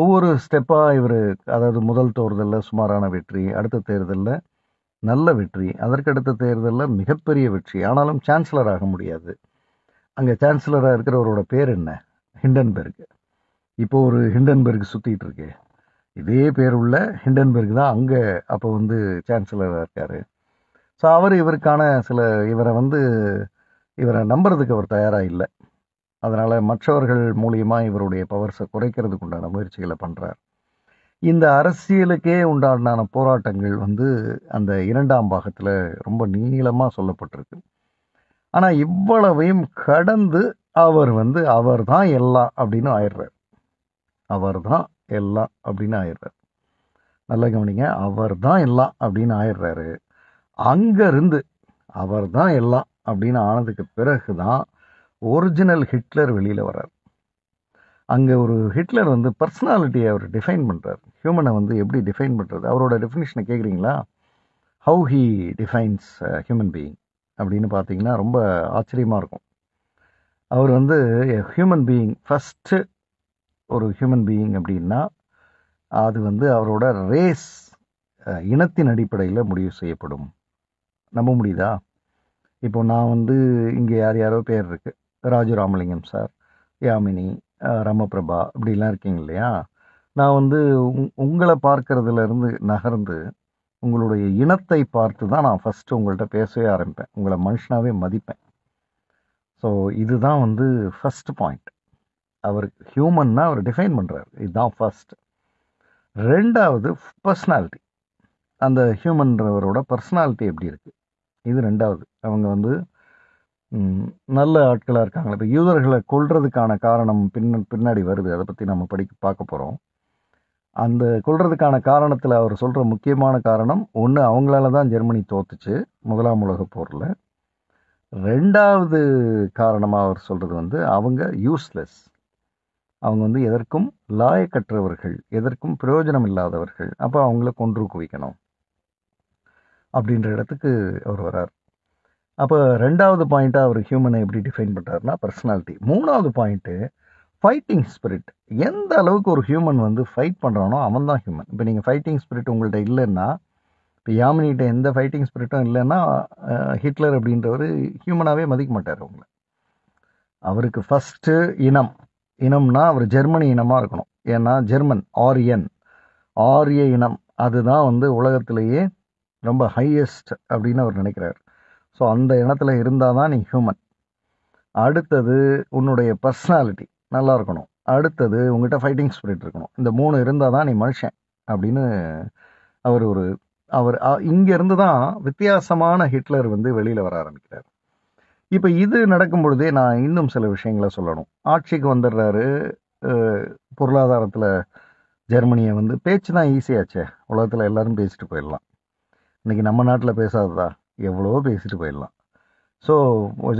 ஒவ்வொரு ஸ்டெப்பாக இவர் அதாவது முதல் தேர்தலில் சுமாரான வெற்றி அடுத்த தேர்தலில் நல்ல வெற்றி அதற்கடுத்த தேர்தலில் மிகப்பெரிய வெற்றி ஆனாலும் சான்சலர் ஆக முடியாது அங்கே சான்சலராக இருக்கிறவரோட பேர் என்ன ஹிண்டன்பெர்க் இப்போ ஒரு ஹிண்டன்பெர்க் சுற்றிக்கிட்டு இருக்கு இதே பேர் உள்ள ஹிண்டன்பெர்க் தான் அங்கே அப்போ வந்து சான்சலராக இருக்கார் ஸோ அவர் இவருக்கான சில இவரை வந்து இவரை நம்புறதுக்கு அவர் தயாராக இல்லை அதனால் மற்றவர்கள் மூலியமாக இவருடைய பவர்ஸை குறைக்கிறதுக்கு உண்டான முயற்சிகளை பண்ணுறார் இந்த அரசியலுக்கே உண்டான போராட்டங்கள் வந்து அந்த இரண்டாம் பாகத்தில் ரொம்ப நீளமாக சொல்லப்பட்டிருக்கு ஆனால் இவ்வளவையும் கடந்து அவர் வந்து அவர் தான் எல்லாம் அப்படின்னு ஆயிடுறார் அவர் தான் எல்லாம் அப்படின்னு ஆயிடுறாரு நல்லா கவனிங்க அவர் தான் எல்லாம் அப்படின்னு ஆயிடுறாரு அங்கேருந்து அவர் தான் எல்லாம் அப்படின்னு ஆனதுக்கு பிறகு தான் ஒரிஜினல் ஹிட்லர் வெளியில் வர்றார் அங்கே ஒரு ஹிட்லர் வந்து பர்சனாலிட்டியை அவர் டிஃபைன் பண்ணுறார் ஹியூமனை வந்து எப்படி டிஃபைன் பண்ணுறது அவரோட டெஃபினிஷனை கேட்குறீங்களா how he defines human being அப்படின்னு பார்த்தீங்கன்னா ரொம்ப ஆச்சரியமாக இருக்கும் அவர் வந்து ஹியூமன் பீயிங் ஃபஸ்ட்டு ஒரு ஹியூமன் பீயிங் அப்படின்னா அது வந்து அவரோட ரேஸ் இனத்தின் அடிப்படையில் முடிவு செய்யப்படும் நம்ப முடியுதா இப்போ நான் வந்து இங்கே யார் யாரோ பேர் இருக்குது ராஜு ராமலிங்கம் சார் யாமினி ரமபிரபா இப்படிலாம் இருக்கீங்க இல்லையா நான் வந்து உங்களை பார்க்கறதுலேருந்து நகர்ந்து உங்களுடைய இனத்தை பார்த்து தான் நான் ஃபஸ்ட்டு உங்கள்கிட்ட பேசவே ஆரம்பிப்பேன் உங்களை மனுஷனாகவே மதிப்பேன் ஸோ இதுதான் வந்து ஃபஸ்ட் பாயிண்ட் அவர் ஹியூமன்னா அவர் டிஃபைன் பண்ணுறாரு இதுதான் ஃபர்ஸ்ட் ரெண்டாவது பர்சனாலிட்டி அந்த ஹியூமன்றவரோட பர்சனாலிட்டி எப்படி இருக்குது இது ரெண்டாவது அவங்க வந்து நல்ல ஆட்களாக இருக்காங்க இப்போ யூதர்களை கொள்றதுக்கான காரணம் பின் பின்னாடி வருது அதை பற்றி நம்ம படி பார்க்க போகிறோம் அந்த கொள்றதுக்கான காரணத்தில் அவர் சொல்கிற முக்கியமான காரணம் ஒன்று அவங்களால தான் ஜெர்மனி தோத்துச்சு முதலாம் உலக போரில் ரெண்டாவது காரணமாக அவர் சொல்கிறது வந்து அவங்க யூஸ்லெஸ் அவங்க வந்து எதற்கும் லாயக்கற்றவர்கள் எதற்கும் பிரயோஜனம் இல்லாதவர்கள் அப்போ அவங்கள கொன்று குவிக்கணும் அப்படின்ற இடத்துக்கு அவர் வரார் அப்போ ரெண்டாவது பாயிண்ட்டாக அவர் ஹியூமனை எப்படி டிஃபைன் பண்ணுறாருனா பர்சனாலிட்டி மூணாவது பாயிண்ட்டு ஃபைட்டிங் ஸ்பிரிட் எந்த அளவுக்கு ஒரு ஹியூமன் வந்து ஃபைட் பண்ணுறானோ அவன் தான் ஹியூமன் இப்போ நீங்கள் ஃபைட்டிங் ஸ்பிரிட் உங்கள்கிட்ட இல்லைன்னா இப்போ யாமினிகிட்ட எந்த ஃபைட்டிங் ஸ்பிரிட்டும் இல்லைன்னா ஹிட்லர் அப்படின்றவர் ஹியூமனாகவே மதிக்க மாட்டார் அவங்களை அவருக்கு ஃபஸ்ட்டு இனம் இனம்னா அவர் ஜெர்மனி இனமாக இருக்கணும் ஏன்னா ஜெர்மன் ஆரியன் ஆரிய e e இனம் அதுதான் வந்து உலகத்திலேயே ரொம்ப ஹையஸ்ட் அப்படின்னு அவர் நினைக்கிறார் ஸோ அந்த இனத்தில் இருந்தால் தான் நீ ஹியூமன் அடுத்தது உன்னுடைய பர்சனாலிட்டி நல்லா இருக்கணும் அடுத்தது உங்ககிட்ட ஃபைட்டிங் ஸ்பிரிட் இருக்கணும் இந்த மூணு இருந்தால் தான் நீ மனுஷன் அப்படின்னு அவர் ஒரு அவர் இங்கேருந்து தான் வித்தியாசமான ஹிட்லர் வந்து வெளியில் வர ஆரம்பிக்கிறார் இப்போ இது நடக்கும் பொழுதே நான் இன்னும் சில விஷயங்களை சொல்லணும் ஆட்சிக்கு வந்துடுறாரு பொருளாதாரத்தில் ஜெர்மனியை வந்து பேச்சு தான் ஈஸியாச்சே உலகத்தில் எல்லாரும் பேசிட்டு போயிடலாம் இன்றைக்கி நம்ம நாட்டில் பேசாததா எவ்வளவோ பேசிட்டு போயிடலாம் ஸோ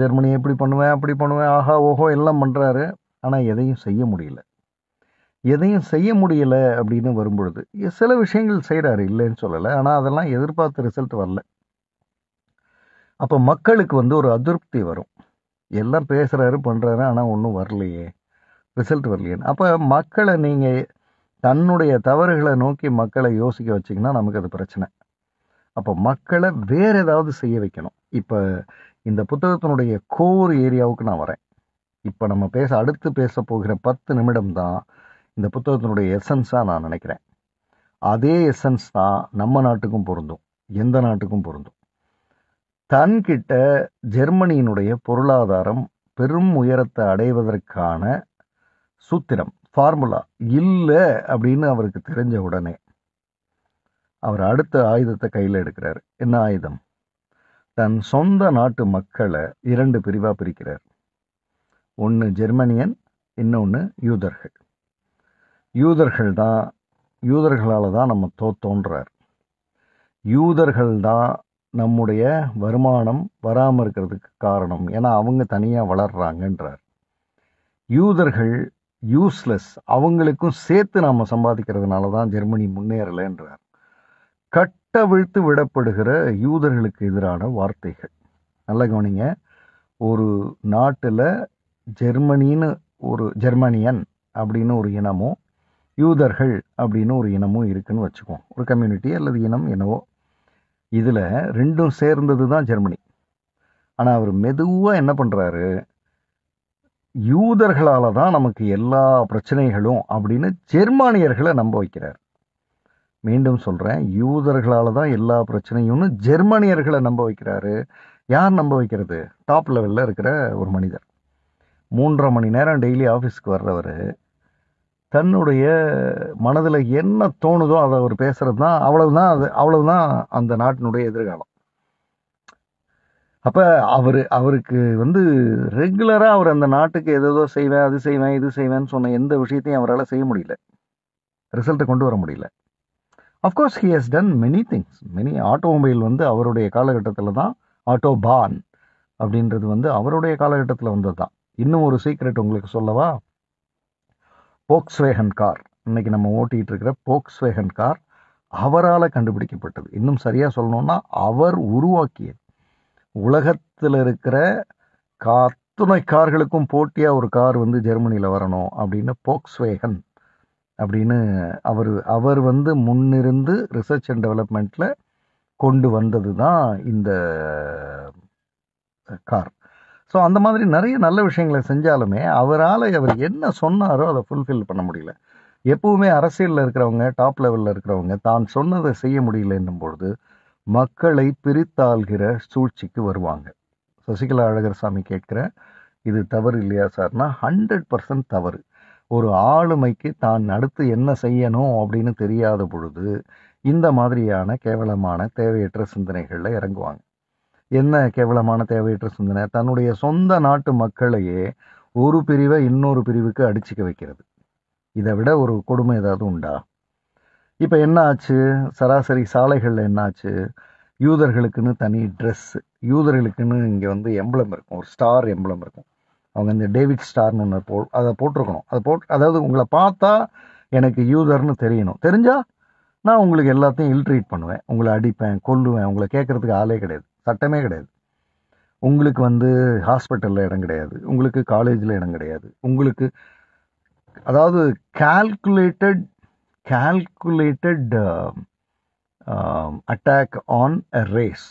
ஜெர்மனி எப்படி பண்ணுவேன் அப்படி பண்ணுவேன் ஆஹா ஓஹோ எல்லாம் பண்ணுறாரு ஆனால் எதையும் செய்ய முடியல எதையும் செய்ய முடியலை அப்படின்னு வரும்பொழுது சில விஷயங்கள் செய்கிறாரு இல்லைன்னு சொல்லலை ஆனால் அதெல்லாம் எதிர்பார்த்த ரிசல்ட் வரல அப்போ மக்களுக்கு வந்து ஒரு அதிருப்தி வரும் எல்லாம் பேசுகிறாரு பண்ணுறாரு ஆனால் ஒன்றும் வரலையே ரிசல்ட் வரலையே அப்போ மக்களை நீங்கள் தன்னுடைய தவறுகளை நோக்கி மக்களை யோசிக்க வச்சிங்கன்னா நமக்கு அது பிரச்சனை அப்போ மக்களை வேறு ஏதாவது செய்ய வைக்கணும் இப்போ இந்த புத்தகத்தினுடைய கோர் ஏரியாவுக்கு நான் வரேன் இப்போ நம்ம பேச அடுத்து பேச போகிற பத்து நிமிடம் தான் இந்த புத்தகத்தினுடைய எசன்ஸாக நான் நினைக்கிறேன் அதே எசன்ஸ் தான் நம்ம நாட்டுக்கும் பொருந்தும் எந்த நாட்டுக்கும் பொருந்தும் தன்கிட்ட ஜெர்மனியினுடைய பொருளாதாரம் பெரும் உயரத்தை அடைவதற்கான சூத்திரம் ஃபார்முலா இல்லை அப்படின்னு அவருக்கு தெரிஞ்ச உடனே அவர் அடுத்த ஆயுதத்தை கையில் எடுக்கிறார் என்ன ஆயுதம் தன் சொந்த நாட்டு மக்களை இரண்டு பிரிவாக பிரிக்கிறார் ஒன்று ஜெர்மனியன் இன்னொன்று யூதர்கள் யூதர்கள் தான் யூதர்களால் தான் நம்ம தோத்தோன்றார் யூதர்கள் தான் நம்முடைய வருமானம் வராமல் இருக்கிறதுக்கு காரணம் ஏன்னா அவங்க தனியாக வளர்கிறாங்கன்றார் யூதர்கள் யூஸ்லெஸ் அவங்களுக்கும் சேர்த்து நாம் சம்பாதிக்கிறதுனால தான் ஜெர்மனி முன்னேறலைன்றார் கட்டவிழ்த்து விடப்படுகிற யூதர்களுக்கு எதிரான வார்த்தைகள் நல்ல கவனிங்க ஒரு நாட்டில் ஜெர்மனின்னு ஒரு ஜெர்மனியன் அப்படின்னு ஒரு இனமும் யூதர்கள் அப்படின்னு ஒரு இனமும் இருக்குதுன்னு வச்சுக்குவோம் ஒரு கம்யூனிட்டி அல்லது இனம் என்னவோ இதில் ரெண்டும் சேர்ந்தது தான் ஜெர்மனி ஆனால் அவர் மெதுவாக என்ன பண்ணுறாரு யூதர்களால் தான் நமக்கு எல்லா பிரச்சனைகளும் அப்படின்னு ஜெர்மானியர்களை நம்ப வைக்கிறார் மீண்டும் சொல்கிறேன் யூதர்களால் தான் எல்லா பிரச்சனையும்னு ஜெர்மானியர்களை நம்ப வைக்கிறாரு யார் நம்ப வைக்கிறது டாப் லெவலில் இருக்கிற ஒரு மனிதர் மூன்றரை மணி நேரம் டெய்லி ஆஃபீஸ்க்கு வர்றவர் தன்னுடைய மனதில் என்ன தோணுதோ அதை அவர் பேசுறது தான் அவ்வளவுதான் அது அவ்வளவுதான் அந்த நாட்டினுடைய எதிர்காலம் அப்போ அவர் அவருக்கு வந்து ரெகுலராக அவர் அந்த நாட்டுக்கு எதோ செய்வேன் அது செய்வேன் இது செய்வேன்னு சொன்ன எந்த விஷயத்தையும் அவரால் செய்ய முடியல ரிசல்ட்டை கொண்டு வர முடியல of course he has done many things many automobile வந்து அவருடைய காலகட்டத்தில் தான் ஆட்டோ பான் அப்படின்றது வந்து அவருடைய காலகட்டத்தில் வந்தது தான் இன்னும் ஒரு சீக்ரெட் உங்களுக்கு சொல்லவா போக்ஸ்வேகன் கார் இன்னைக்கு நம்ம ஓட்டிகிட்டு இருக்கிற போக்ஸ்வேகன் கார் அவரால் கண்டுபிடிக்கப்பட்டது இன்னும் சரியாக சொல்லணும்னா அவர் உருவாக்கியது உலகத்தில் இருக்கிற காத்துணை கார்களுக்கும் போட்டியாக ஒரு கார் வந்து ஜெர்மனியில் வரணும் அப்படின்னு போக்ஸ்வேகன் அப்படின்னு அவர் அவர் வந்து முன்னிருந்து ரிசர்ச் அண்ட் டெவலப்மெண்ட்டில் கொண்டு வந்தது தான் இந்த கார் ஸோ அந்த மாதிரி நிறைய நல்ல விஷயங்களை செஞ்சாலுமே அவரால் அவர் என்ன சொன்னாரோ அதை ஃபுல்ஃபில் பண்ண முடியல எப்பவுமே அரசியலில் இருக்கிறவங்க டாப் லெவலில் இருக்கிறவங்க தான் சொன்னதை செய்ய முடியல பொழுது மக்களை பிரித்தாள்கிற சூழ்ச்சிக்கு வருவாங்க சசிகலா அழகர் சாமி கேட்குற இது தவறு இல்லையா சார்னா ஹண்ட்ரட் பர்சன்ட் தவறு ஒரு ஆளுமைக்கு தான் அடுத்து என்ன செய்யணும் அப்படின்னு தெரியாத பொழுது இந்த மாதிரியான கேவலமான தேவையற்ற சிந்தனைகளில் இறங்குவாங்க என்ன கேவலமான தேவையற்ற சிந்தனை தன்னுடைய சொந்த நாட்டு மக்களையே ஒரு பிரிவை இன்னொரு பிரிவுக்கு அடிச்சுக்க வைக்கிறது இதை விட ஒரு கொடுமை ஏதாவது உண்டா இப்போ என்ன ஆச்சு சராசரி சாலைகளில் என்னாச்சு யூதர்களுக்குன்னு தனி ட்ரெஸ் யூதர்களுக்குன்னு இங்கே வந்து எம்பளம் இருக்கும் ஒரு ஸ்டார் எம்பளம் இருக்கும் அவங்க இந்த டேவிட் ஸ்டார்னு ஒன்று போ அதை போட்டிருக்கணும் அதை போட் அதாவது உங்களை பார்த்தா எனக்கு யூதர்னு தெரியணும் தெரிஞ்சால் நான் உங்களுக்கு எல்லாத்தையும் இல்ட்ரீட் பண்ணுவேன் உங்களை அடிப்பேன் கொல்லுவேன் உங்களை கேட்குறதுக்கு ஆளே கிடையாது சட்டமே கிடையாது உங்களுக்கு வந்து ஹாஸ்பிட்டலில் இடம் கிடையாது உங்களுக்கு காலேஜில் இடம் கிடையாது உங்களுக்கு அதாவது calculated calculated attack on a race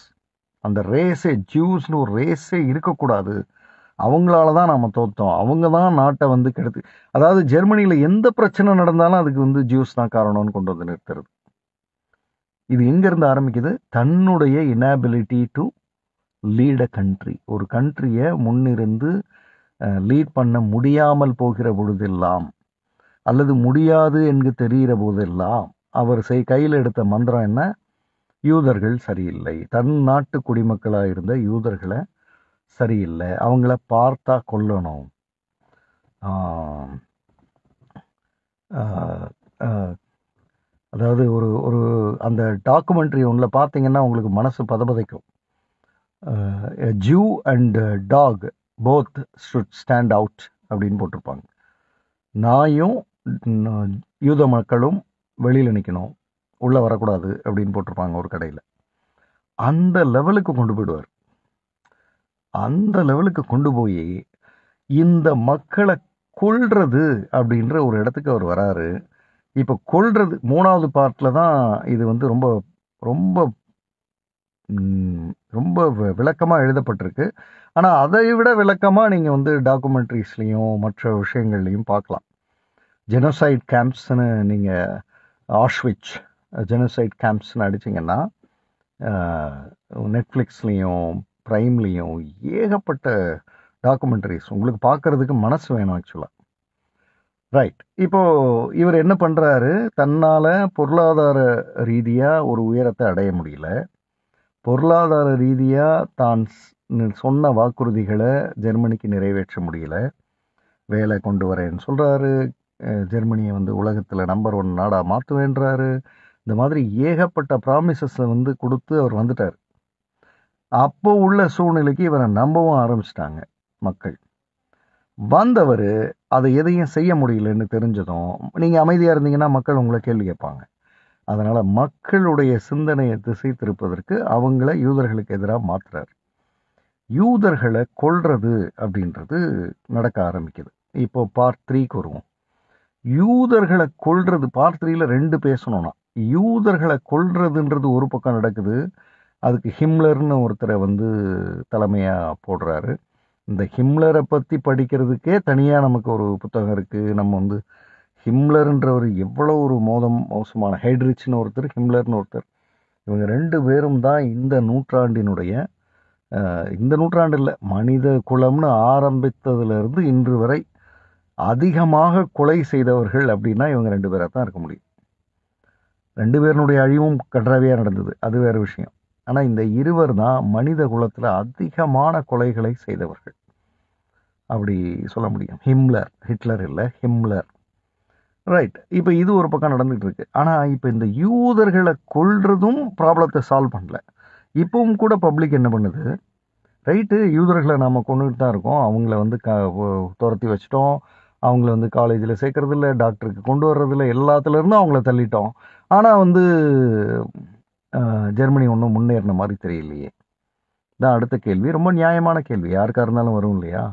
அந்த ரேஸே ஜூஸ்னு ஒரு ரேஸே இருக்கக்கூடாது அவங்களால தான் நம்ம தோற்றோம் அவங்க தான் நாட்டை வந்து கெடுத்து அதாவது ஜெர்மனியில் எந்த பிரச்சனை நடந்தாலும் அதுக்கு வந்து ஜூஸ் தான் காரணம்னு கொண்டு வந்து நிறுத்துறது இது எங்கேருந்து ஆரம்பிக்குது தன்னுடைய inability to lead a country ஒரு கண்ட்ரியை முன்னிருந்து லீட் பண்ண முடியாமல் போகிற பொழுதெல்லாம் அல்லது முடியாது என்று தெரிகிற போதெல்லாம் அவர் செய் கையில் எடுத்த மந்திரம் என்ன யூதர்கள் சரியில்லை தன் நாட்டு குடிமக்களாக இருந்த யூதர்களை சரியில்லை அவங்கள பார்த்தா கொல்லணும் அதாவது ஒரு ஒரு அந்த டாக்குமெண்ட்ரி ஒன்றில் பார்த்தீங்கன்னா உங்களுக்கு மனசு பதபதைக்கும் Jew and dog both should stand out அப்படின்னு போட்டிருப்பாங்க நாயும் யூத மக்களும் வெளியில் நிற்கணும் உள்ளே வரக்கூடாது அப்படின்னு போட்டிருப்பாங்க ஒரு கடையில் அந்த லெவலுக்கு கொண்டு போயிடுவார் அந்த லெவலுக்கு கொண்டு போய் இந்த மக்களை கொள்வது அப்படின்ற ஒரு இடத்துக்கு அவர் வராரு இப்போ கொள்றது மூணாவது பார்ட்டில் தான் இது வந்து ரொம்ப ரொம்ப ரொம்ப விளக்கமாக எழுதப்பட்டிருக்கு ஆனால் அதை விட விளக்கமாக நீங்கள் வந்து டாக்குமெண்ட்ரிஸ்லேயும் மற்ற விஷயங்கள்லையும் பார்க்கலாம் ஜெனோசைட் கேம்ப்ஸ்னு நீங்கள் ஆஷ்விச் ஜெனோசைட் கேம்ப்ஸ்னு அடிச்சிங்கன்னா நெட்ஃப்ளிக்ஸ்லேயும் ப்ரைம்லேயும் ஏகப்பட்ட டாக்குமெண்ட்ரிஸ் உங்களுக்கு பார்க்குறதுக்கு மனசு வேணும் ஆக்சுவலாக ரைட் இப்போ இவர் என்ன பண்றாரு தன்னால பொருளாதார ரீதியா ஒரு உயரத்தை அடைய முடியல பொருளாதார ரீதியா தான் சொன்ன வாக்குறுதிகளை ஜெர்மனிக்கு நிறைவேற்ற முடியல வேலை கொண்டு வரேன்னு சொல்றாரு ஜெர்மனியை வந்து உலகத்தில் நம்பர் ஒன் நாடாக மாற்றுவேன்றாரு இந்த மாதிரி ஏகப்பட்ட ப்ராமிசஸை வந்து கொடுத்து அவர் வந்துட்டார் அப்போ உள்ள சூழ்நிலைக்கு இவரை நம்பவும் ஆரம்பிச்சிட்டாங்க மக்கள் வந்தவர் அதை எதையும் செய்ய முடியலன்னு தெரிஞ்சதும் நீங்கள் அமைதியாக இருந்தீங்கன்னா மக்கள் உங்களை கேள்வி கேட்பாங்க அதனால் மக்களுடைய சிந்தனையை திசை திருப்பதற்கு அவங்கள யூதர்களுக்கு எதிராக மாற்றுறார் யூதர்களை கொள்வது அப்படின்றது நடக்க ஆரம்பிக்குது இப்போ பார்ட் த்ரீக்கு வருவோம் யூதர்களை கொள்வது பார்ட் த்ரீல ரெண்டு பேசணும்னா யூதர்களை கொள்றதுன்றது ஒரு பக்கம் நடக்குது அதுக்கு ஹிம்லர்னு ஒருத்தரை வந்து தலைமையாக போடுறாரு இந்த ஹிம்லரை பற்றி படிக்கிறதுக்கே தனியாக நமக்கு ஒரு புத்தகம் இருக்குது நம்ம வந்து ஹிம்லருன்றவர் எவ்வளோ ஒரு மோதம் மோசமான ஹைட்ரிச்னு ஒருத்தர் ஹிம்லர்னு ஒருத்தர் இவங்க ரெண்டு பேரும் தான் இந்த நூற்றாண்டினுடைய இந்த நூற்றாண்டு இல்லை மனித குலம்னு ஆரம்பித்ததுலேருந்து இன்று வரை அதிகமாக கொலை செய்தவர்கள் அப்படின்னா இவங்க ரெண்டு பேராக தான் இருக்க முடியும் ரெண்டு பேருனுடைய அழிவும் கன்றாவியாக நடந்தது அது வேறு விஷயம் ஆனால் இந்த இருவர் தான் மனித குலத்தில் அதிகமான கொலைகளை செய்தவர்கள் அப்படி சொல்ல முடியும் ஹிம்லர் ஹிட்லர் இல்லை ஹிம்லர் ரைட் இப்போ இது ஒரு பக்கம் நடந்துகிட்டு இருக்கு ஆனால் இப்போ இந்த யூதர்களை கொள்றதும் ப்ராப்ளத்தை சால்வ் பண்ணல இப்பவும் கூட பப்ளிக் என்ன பண்ணுது ரைட்டு யூதர்களை நாம் கொண்டுகிட்டு தான் இருக்கோம் அவங்கள வந்து க துரத்தி வச்சிட்டோம் அவங்கள வந்து காலேஜில் சேர்க்குறதில்ல டாக்டருக்கு கொண்டு வர்றதில்ல எல்லாத்துலேருந்தும் அவங்கள தள்ளிட்டோம் ஆனால் வந்து ஜெர்மனி ஒன்றும் முன்னேறின மாதிரி தெரியலையே தான் அடுத்த கேள்வி ரொம்ப நியாயமான கேள்வி யாருக்காக இருந்தாலும் வரும் இல்லையா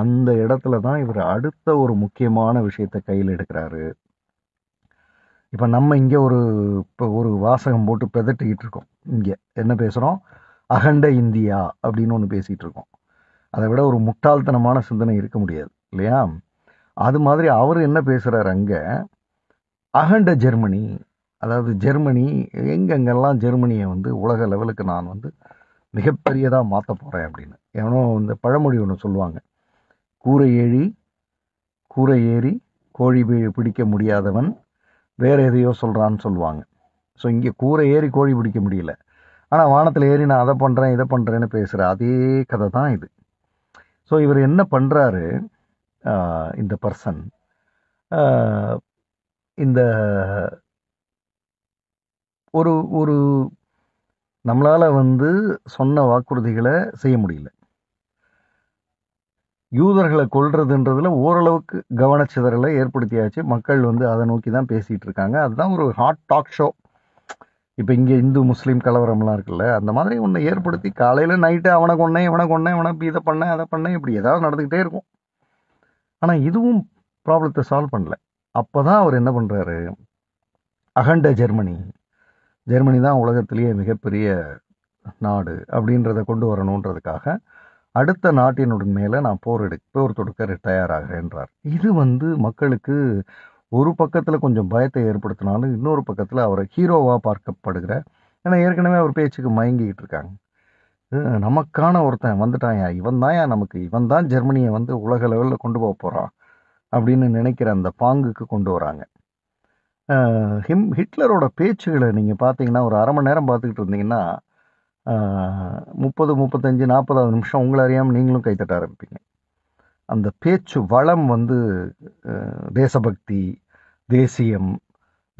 அந்த இடத்துல தான் இவர் அடுத்த ஒரு முக்கியமான விஷயத்தை கையில் எடுக்கிறாரு இப்போ நம்ம இங்கே ஒரு இப்போ ஒரு வாசகம் போட்டு பெதட்டிக்கிட்டு இருக்கோம் இங்கே என்ன பேசுகிறோம் அகண்ட இந்தியா அப்படின்னு ஒன்று பேசிகிட்டு இருக்கோம் அதை விட ஒரு முட்டாள்தனமான சிந்தனை இருக்க முடியாது இல்லையா அது மாதிரி அவர் என்ன பேசுகிறார் அங்கே அகண்ட ஜெர்மனி அதாவது ஜெர்மனி எங்கெங்கெல்லாம் ஜெர்மனியை வந்து உலக லெவலுக்கு நான் வந்து மிகப்பெரியதாக மாற்ற போகிறேன் அப்படின்னு ஏன்னா இந்த பழமொழி ஒன்று சொல்லுவாங்க கூரை ஏழி கூரை ஏறி கோழி பிடிக்க முடியாதவன் வேறு எதையோ சொல்கிறான்னு சொல்லுவாங்க ஸோ இங்கே கூரை ஏறி கோழி பிடிக்க முடியல ஆனால் வானத்தில் ஏறி நான் அதை பண்ணுறேன் இதை பண்ணுறேன்னு பேசுகிற அதே கதை தான் இது ஸோ இவர் என்ன பண்ணுறாரு இந்த பர்சன் இந்த ஒரு ஒரு நம்மளால் வந்து சொன்ன வாக்குறுதிகளை செய்ய முடியல யூதர்களை கொள்றதுன்றதுல ஓரளவுக்கு கவனச்சிதறலை ஏற்படுத்தியாச்சு மக்கள் வந்து அதை நோக்கி தான் பேசிகிட்டு இருக்காங்க அதுதான் ஒரு ஹாட் டாக் ஷோ இப்போ இங்கே இந்து முஸ்லீம் கலவரம்லாம் இருக்குல்ல அந்த மாதிரி ஒன்று ஏற்படுத்தி காலையில் நைட்டு அவனை கொண்டேன் இவனை கொண்டேன் இவனை இதை பண்ணேன் அதை பண்ணேன் இப்படி ஏதாவது நடந்துக்கிட்டே இருக்கும் ஆனால் இதுவும் ப்ராப்ளத்தை சால்வ் பண்ணல அப்போ தான் அவர் என்ன பண்ணுறாரு அகண்ட ஜெர்மனி ஜெர்மனி தான் உலகத்திலேயே மிகப்பெரிய நாடு அப்படின்றத கொண்டு வரணுன்றதுக்காக அடுத்த நாட்டினுடன் மேலே நான் போர் எடு போர் தொடுக்க தயாராகிறேன்றார் இது வந்து மக்களுக்கு ஒரு பக்கத்தில் கொஞ்சம் பயத்தை ஏற்படுத்தினாலும் இன்னொரு பக்கத்தில் அவரை ஹீரோவாக பார்க்கப்படுகிற ஏன்னா ஏற்கனவே அவர் பேச்சுக்கு மயங்கிக்கிட்டு இருக்காங்க நமக்கான ஒருத்தன் யா இவன் தான் நமக்கு இவன் தான் ஜெர்மனியை வந்து உலக லெவலில் கொண்டு போக போகிறான் அப்படின்னு நினைக்கிற அந்த பாங்குக்கு கொண்டு வராங்க ஹிம் ஹிட்லரோட பேச்சுகளை நீங்கள் பார்த்தீங்கன்னா ஒரு அரை மணி நேரம் பார்த்துக்கிட்டு இருந்தீங்கன்னா முப்பது முப்பத்தஞ்சு நாற்பதாவது நிமிஷம் உங்களை அறியாமல் நீங்களும் கைத்தட்ட ஆரம்பிப்பீங்க அந்த பேச்சு வளம் வந்து தேசபக்தி தேசியம்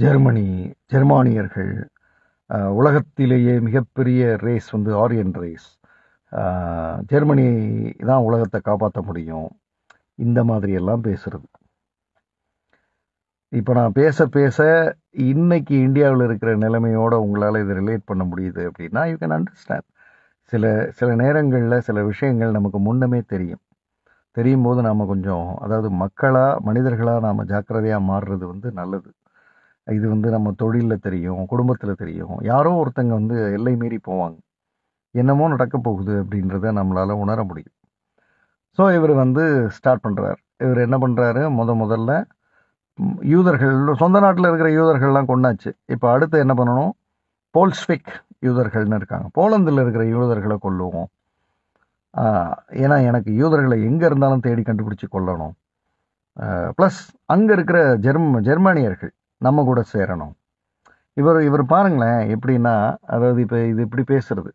ஜெர்மனி ஜெர்மானியர்கள் உலகத்திலேயே மிகப்பெரிய ரேஸ் வந்து ஆரியன் ரேஸ் ஜெர்மனி தான் உலகத்தை காப்பாற்ற முடியும் இந்த மாதிரியெல்லாம் பேசுகிறது இப்போ நான் பேச பேச இன்னைக்கு இந்தியாவில் இருக்கிற நிலைமையோடு உங்களால் இதை ரிலேட் பண்ண முடியுது அப்படின்னா யூ கேன் அண்டர்ஸ்டாண்ட் சில சில நேரங்களில் சில விஷயங்கள் நமக்கு முன்னமே தெரியும் தெரியும் போது நாம் கொஞ்சம் அதாவது மக்களாக மனிதர்களாக நாம் ஜாக்கிரதையாக மாறுறது வந்து நல்லது இது வந்து நம்ம தொழிலில் தெரியும் குடும்பத்தில் தெரியும் யாரோ ஒருத்தங்க வந்து எல்லை மீறி போவாங்க என்னமோ நடக்க போகுது அப்படின்றத நம்மளால் உணர முடியும் ஸோ இவர் வந்து ஸ்டார்ட் பண்ணுறார் இவர் என்ன பண்ணுறாரு முத முதல்ல யூதர்கள் சொந்த நாட்டில் இருக்கிற யூதர்கள்லாம் கொண்டாச்சு இப்போ அடுத்து என்ன பண்ணணும் போல்ஸ்விக் யூதர்கள்னு இருக்காங்க போலந்தில் இருக்கிற யூதர்களை கொல்லுவோம் ஏன்னா எனக்கு யூதர்களை எங்கே இருந்தாலும் தேடி கண்டுபிடிச்சி கொல்லணும் ப்ளஸ் அங்கே இருக்கிற ஜெர்ம் ஜெர்மானியர்கள் நம்ம கூட சேரணும் இவர் இவர் பாருங்களேன் எப்படின்னா அதாவது இப்போ இது இப்படி பேசுறது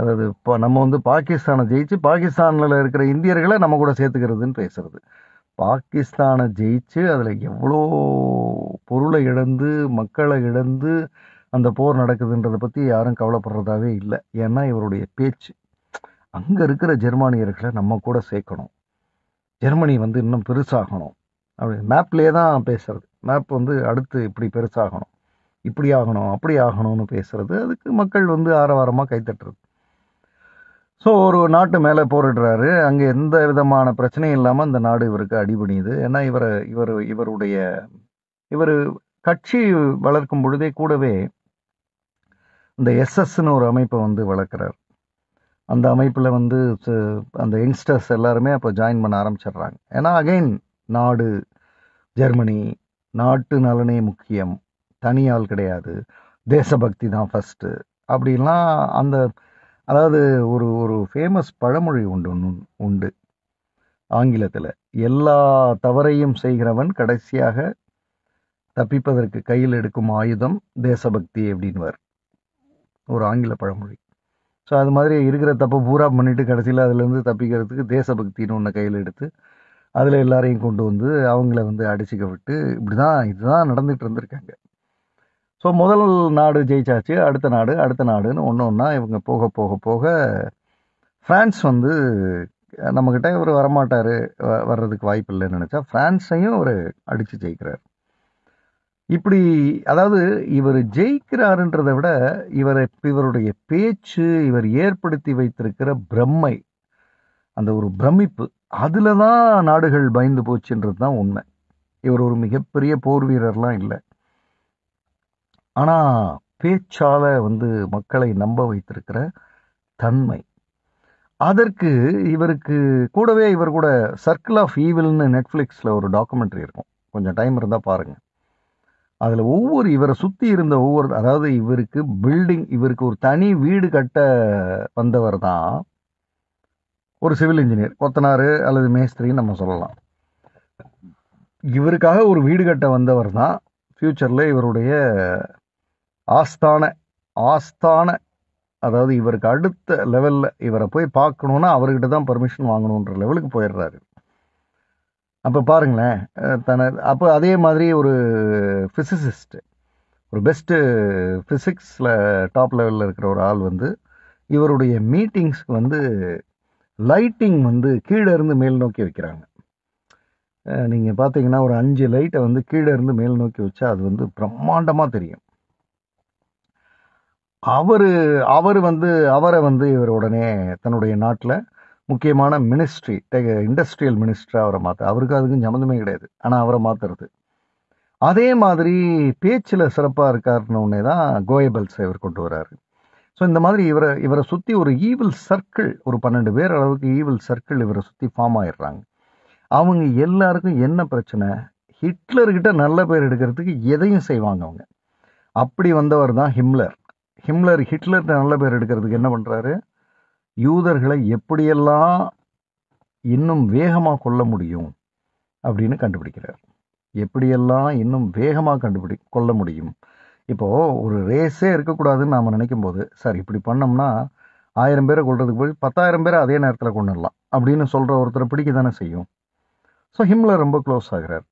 அதாவது இப்போ நம்ம வந்து பாகிஸ்தானை ஜெயிச்சு பாகிஸ்தானில் இருக்கிற இந்தியர்களை நம்ம கூட சேர்த்துக்கிறதுன்னு பேசுறது பாகிஸ்தானை ஜெயிச்சு அதில் எவ்வளோ பொருளை இழந்து மக்களை இழந்து அந்த போர் நடக்குதுன்றதை பற்றி யாரும் கவலைப்படுறதாவே இல்லை ஏன்னா இவருடைய பேச்சு அங்கே இருக்கிற ஜெர்மானியர்களை நம்ம கூட சேர்க்கணும் ஜெர்மனி வந்து இன்னும் பெருசாகணும் அப்படி மேப்லேயே தான் பேசுறது மேப் வந்து அடுத்து இப்படி பெருசாகணும் இப்படி ஆகணும் அப்படி ஆகணும்னு பேசுறது அதுக்கு மக்கள் வந்து ஆரவாரமாக கைத்தட்டுறது ஸோ ஒரு நாட்டு மேலே போரிடுறாரு அங்கே எந்த விதமான பிரச்சனையும் இல்லாமல் அந்த நாடு இவருக்கு அடிபணியுது ஏன்னா இவர் இவர் இவருடைய இவர் கட்சி வளர்க்கும் பொழுதே கூடவே இந்த எஸ்எஸ்னு ஒரு அமைப்பை வந்து வளர்க்குறார் அந்த அமைப்பில் வந்து அந்த யங்ஸ்டர்ஸ் எல்லாருமே அப்போ ஜாயின் பண்ண ஆரம்பிச்சிடுறாங்க ஏன்னா அகெயின் நாடு ஜெர்மனி நாட்டு நலனே முக்கியம் தனியால் கிடையாது தேசபக்தி தான் ஃபஸ்ட்டு அப்படின்லாம் அந்த அதாவது ஒரு ஒரு ஃபேமஸ் பழமொழி உண்டு ஒன்று உண்டு ஆங்கிலத்தில் எல்லா தவறையும் செய்கிறவன் கடைசியாக தப்பிப்பதற்கு கையில் எடுக்கும் ஆயுதம் தேசபக்தி அப்படின்வார் ஒரு ஆங்கில பழமொழி ஸோ அது மாதிரி இருக்கிற தப்பை பூரா பண்ணிவிட்டு கடைசியில் அதுலேருந்து தப்பிக்கிறதுக்கு தேசபக்தின்னு ஒன்று கையில் எடுத்து அதில் எல்லாரையும் கொண்டு வந்து அவங்கள வந்து அடிச்சுக்க விட்டு இப்படி தான் இதுதான் நடந்துகிட்டு இருந்திருக்காங்க ஸோ முதல் நாடு ஜெயிச்சாச்சு அடுத்த நாடு அடுத்த நாடுன்னு ஒன்று ஒன்றா இவங்க போக போக போக ஃப்ரான்ஸ் வந்து நம்மக்கிட்ட இவர் வரமாட்டார் வர்றதுக்கு வாய்ப்பு இல்லைன்னு நினச்சா ஃப்ரான்ஸையும் அவர் அடித்து ஜெயிக்கிறார் இப்படி அதாவது இவர் ஜெயிக்கிறாருன்றதை விட இவர் இவருடைய பேச்சு இவர் ஏற்படுத்தி வைத்திருக்கிற பிரம்மை அந்த ஒரு பிரமிப்பு அதில் தான் நாடுகள் பயந்து போச்சுன்றது தான் உண்மை இவர் ஒரு மிகப்பெரிய போர் வீரர்லாம் இல்லை ஆனால் பேச்சால் வந்து மக்களை நம்ப வைத்திருக்கிற தன்மை அதற்கு இவருக்கு கூடவே இவர் கூட சர்க்கிள் ஆஃப் ஈவில்னு நெட்ஃப்ளிக்ஸில் ஒரு டாக்குமெண்ட்ரி இருக்கும் கொஞ்சம் டைம் இருந்தால் பாருங்கள் அதில் ஒவ்வொரு இவரை சுற்றி இருந்த ஒவ்வொரு அதாவது இவருக்கு பில்டிங் இவருக்கு ஒரு தனி வீடு கட்ட வந்தவர் தான் ஒரு சிவில் இன்ஜினியர் கொத்தனார் அல்லது மேஸ்திரின்னு நம்ம சொல்லலாம் இவருக்காக ஒரு வீடு கட்ட வந்தவர் தான் ஃப்யூச்சரில் இவருடைய ஆஸ்தான ஆஸ்தான அதாவது இவருக்கு அடுத்த லெவலில் இவரை போய் பார்க்கணுன்னா அவர்கிட்ட தான் பர்மிஷன் வாங்கணுன்ற லெவலுக்கு போயிடுறாரு அப்போ பாருங்களேன் தனது அப்போ அதே மாதிரி ஒரு ஃபிசிசிஸ்ட்டு ஒரு பெஸ்ட்டு ஃபிசிக்ஸில் டாப் லெவலில் இருக்கிற ஒரு ஆள் வந்து இவருடைய மீட்டிங்ஸ்க்கு வந்து லைட்டிங் வந்து கீழே இருந்து மேல் நோக்கி வைக்கிறாங்க நீங்கள் பார்த்தீங்கன்னா ஒரு அஞ்சு லைட்டை வந்து கீழே இருந்து மேல் நோக்கி வச்சா அது வந்து பிரம்மாண்டமாக தெரியும் அவர் அவர் வந்து அவரை வந்து இவர் உடனே தன்னுடைய நாட்டில் முக்கியமான மினிஸ்ட்ரி இண்டஸ்ட்ரியல் மினிஸ்டராக அவரை மாற்ற அவருக்கு அதுக்கும் சம்மந்தமே கிடையாது ஆனால் அவரை மாற்றுறது அதே மாதிரி பேச்சில் சிறப்பாக இருக்காருன்னு உடனே தான் கோயபல்ஸை இவர் கொண்டு வர்றாரு ஸோ இந்த மாதிரி இவரை இவரை சுற்றி ஒரு ஈவில் சர்க்கிள் ஒரு பன்னெண்டு பேர் அளவுக்கு ஈவில் சர்க்கிள் இவரை சுற்றி ஃபார்ம் ஆயிடுறாங்க அவங்க எல்லாருக்கும் என்ன பிரச்சனை ஹிட்லர்கிட்ட நல்ல பேர் எடுக்கிறதுக்கு எதையும் செய்வாங்க அவங்க அப்படி வந்தவர் தான் ஹிம்லர் ஹிம்லர் ஹிட்லர் நல்ல பேர் எடுக்கிறதுக்கு என்ன பண்ணுறாரு யூதர்களை எப்படியெல்லாம் இன்னும் வேகமாக கொல்ல முடியும் அப்படின்னு கண்டுபிடிக்கிறார் எப்படியெல்லாம் இன்னும் வேகமாக கண்டுபிடி கொல்ல முடியும் இப்போது ஒரு ரேஸே இருக்கக்கூடாதுன்னு நாம் நினைக்கும் போது சார் இப்படி பண்ணோம்னா ஆயிரம் பேரை கொள்றதுக்கு போய் பத்தாயிரம் பேரை அதே நேரத்தில் கொண்டுடலாம் அப்படின்னு சொல்கிற ஒருத்தரை பிடிக்க தானே செய்யும் ஸோ ஹிம்லர் ரொம்ப க்ளோஸ் ஆகிறார்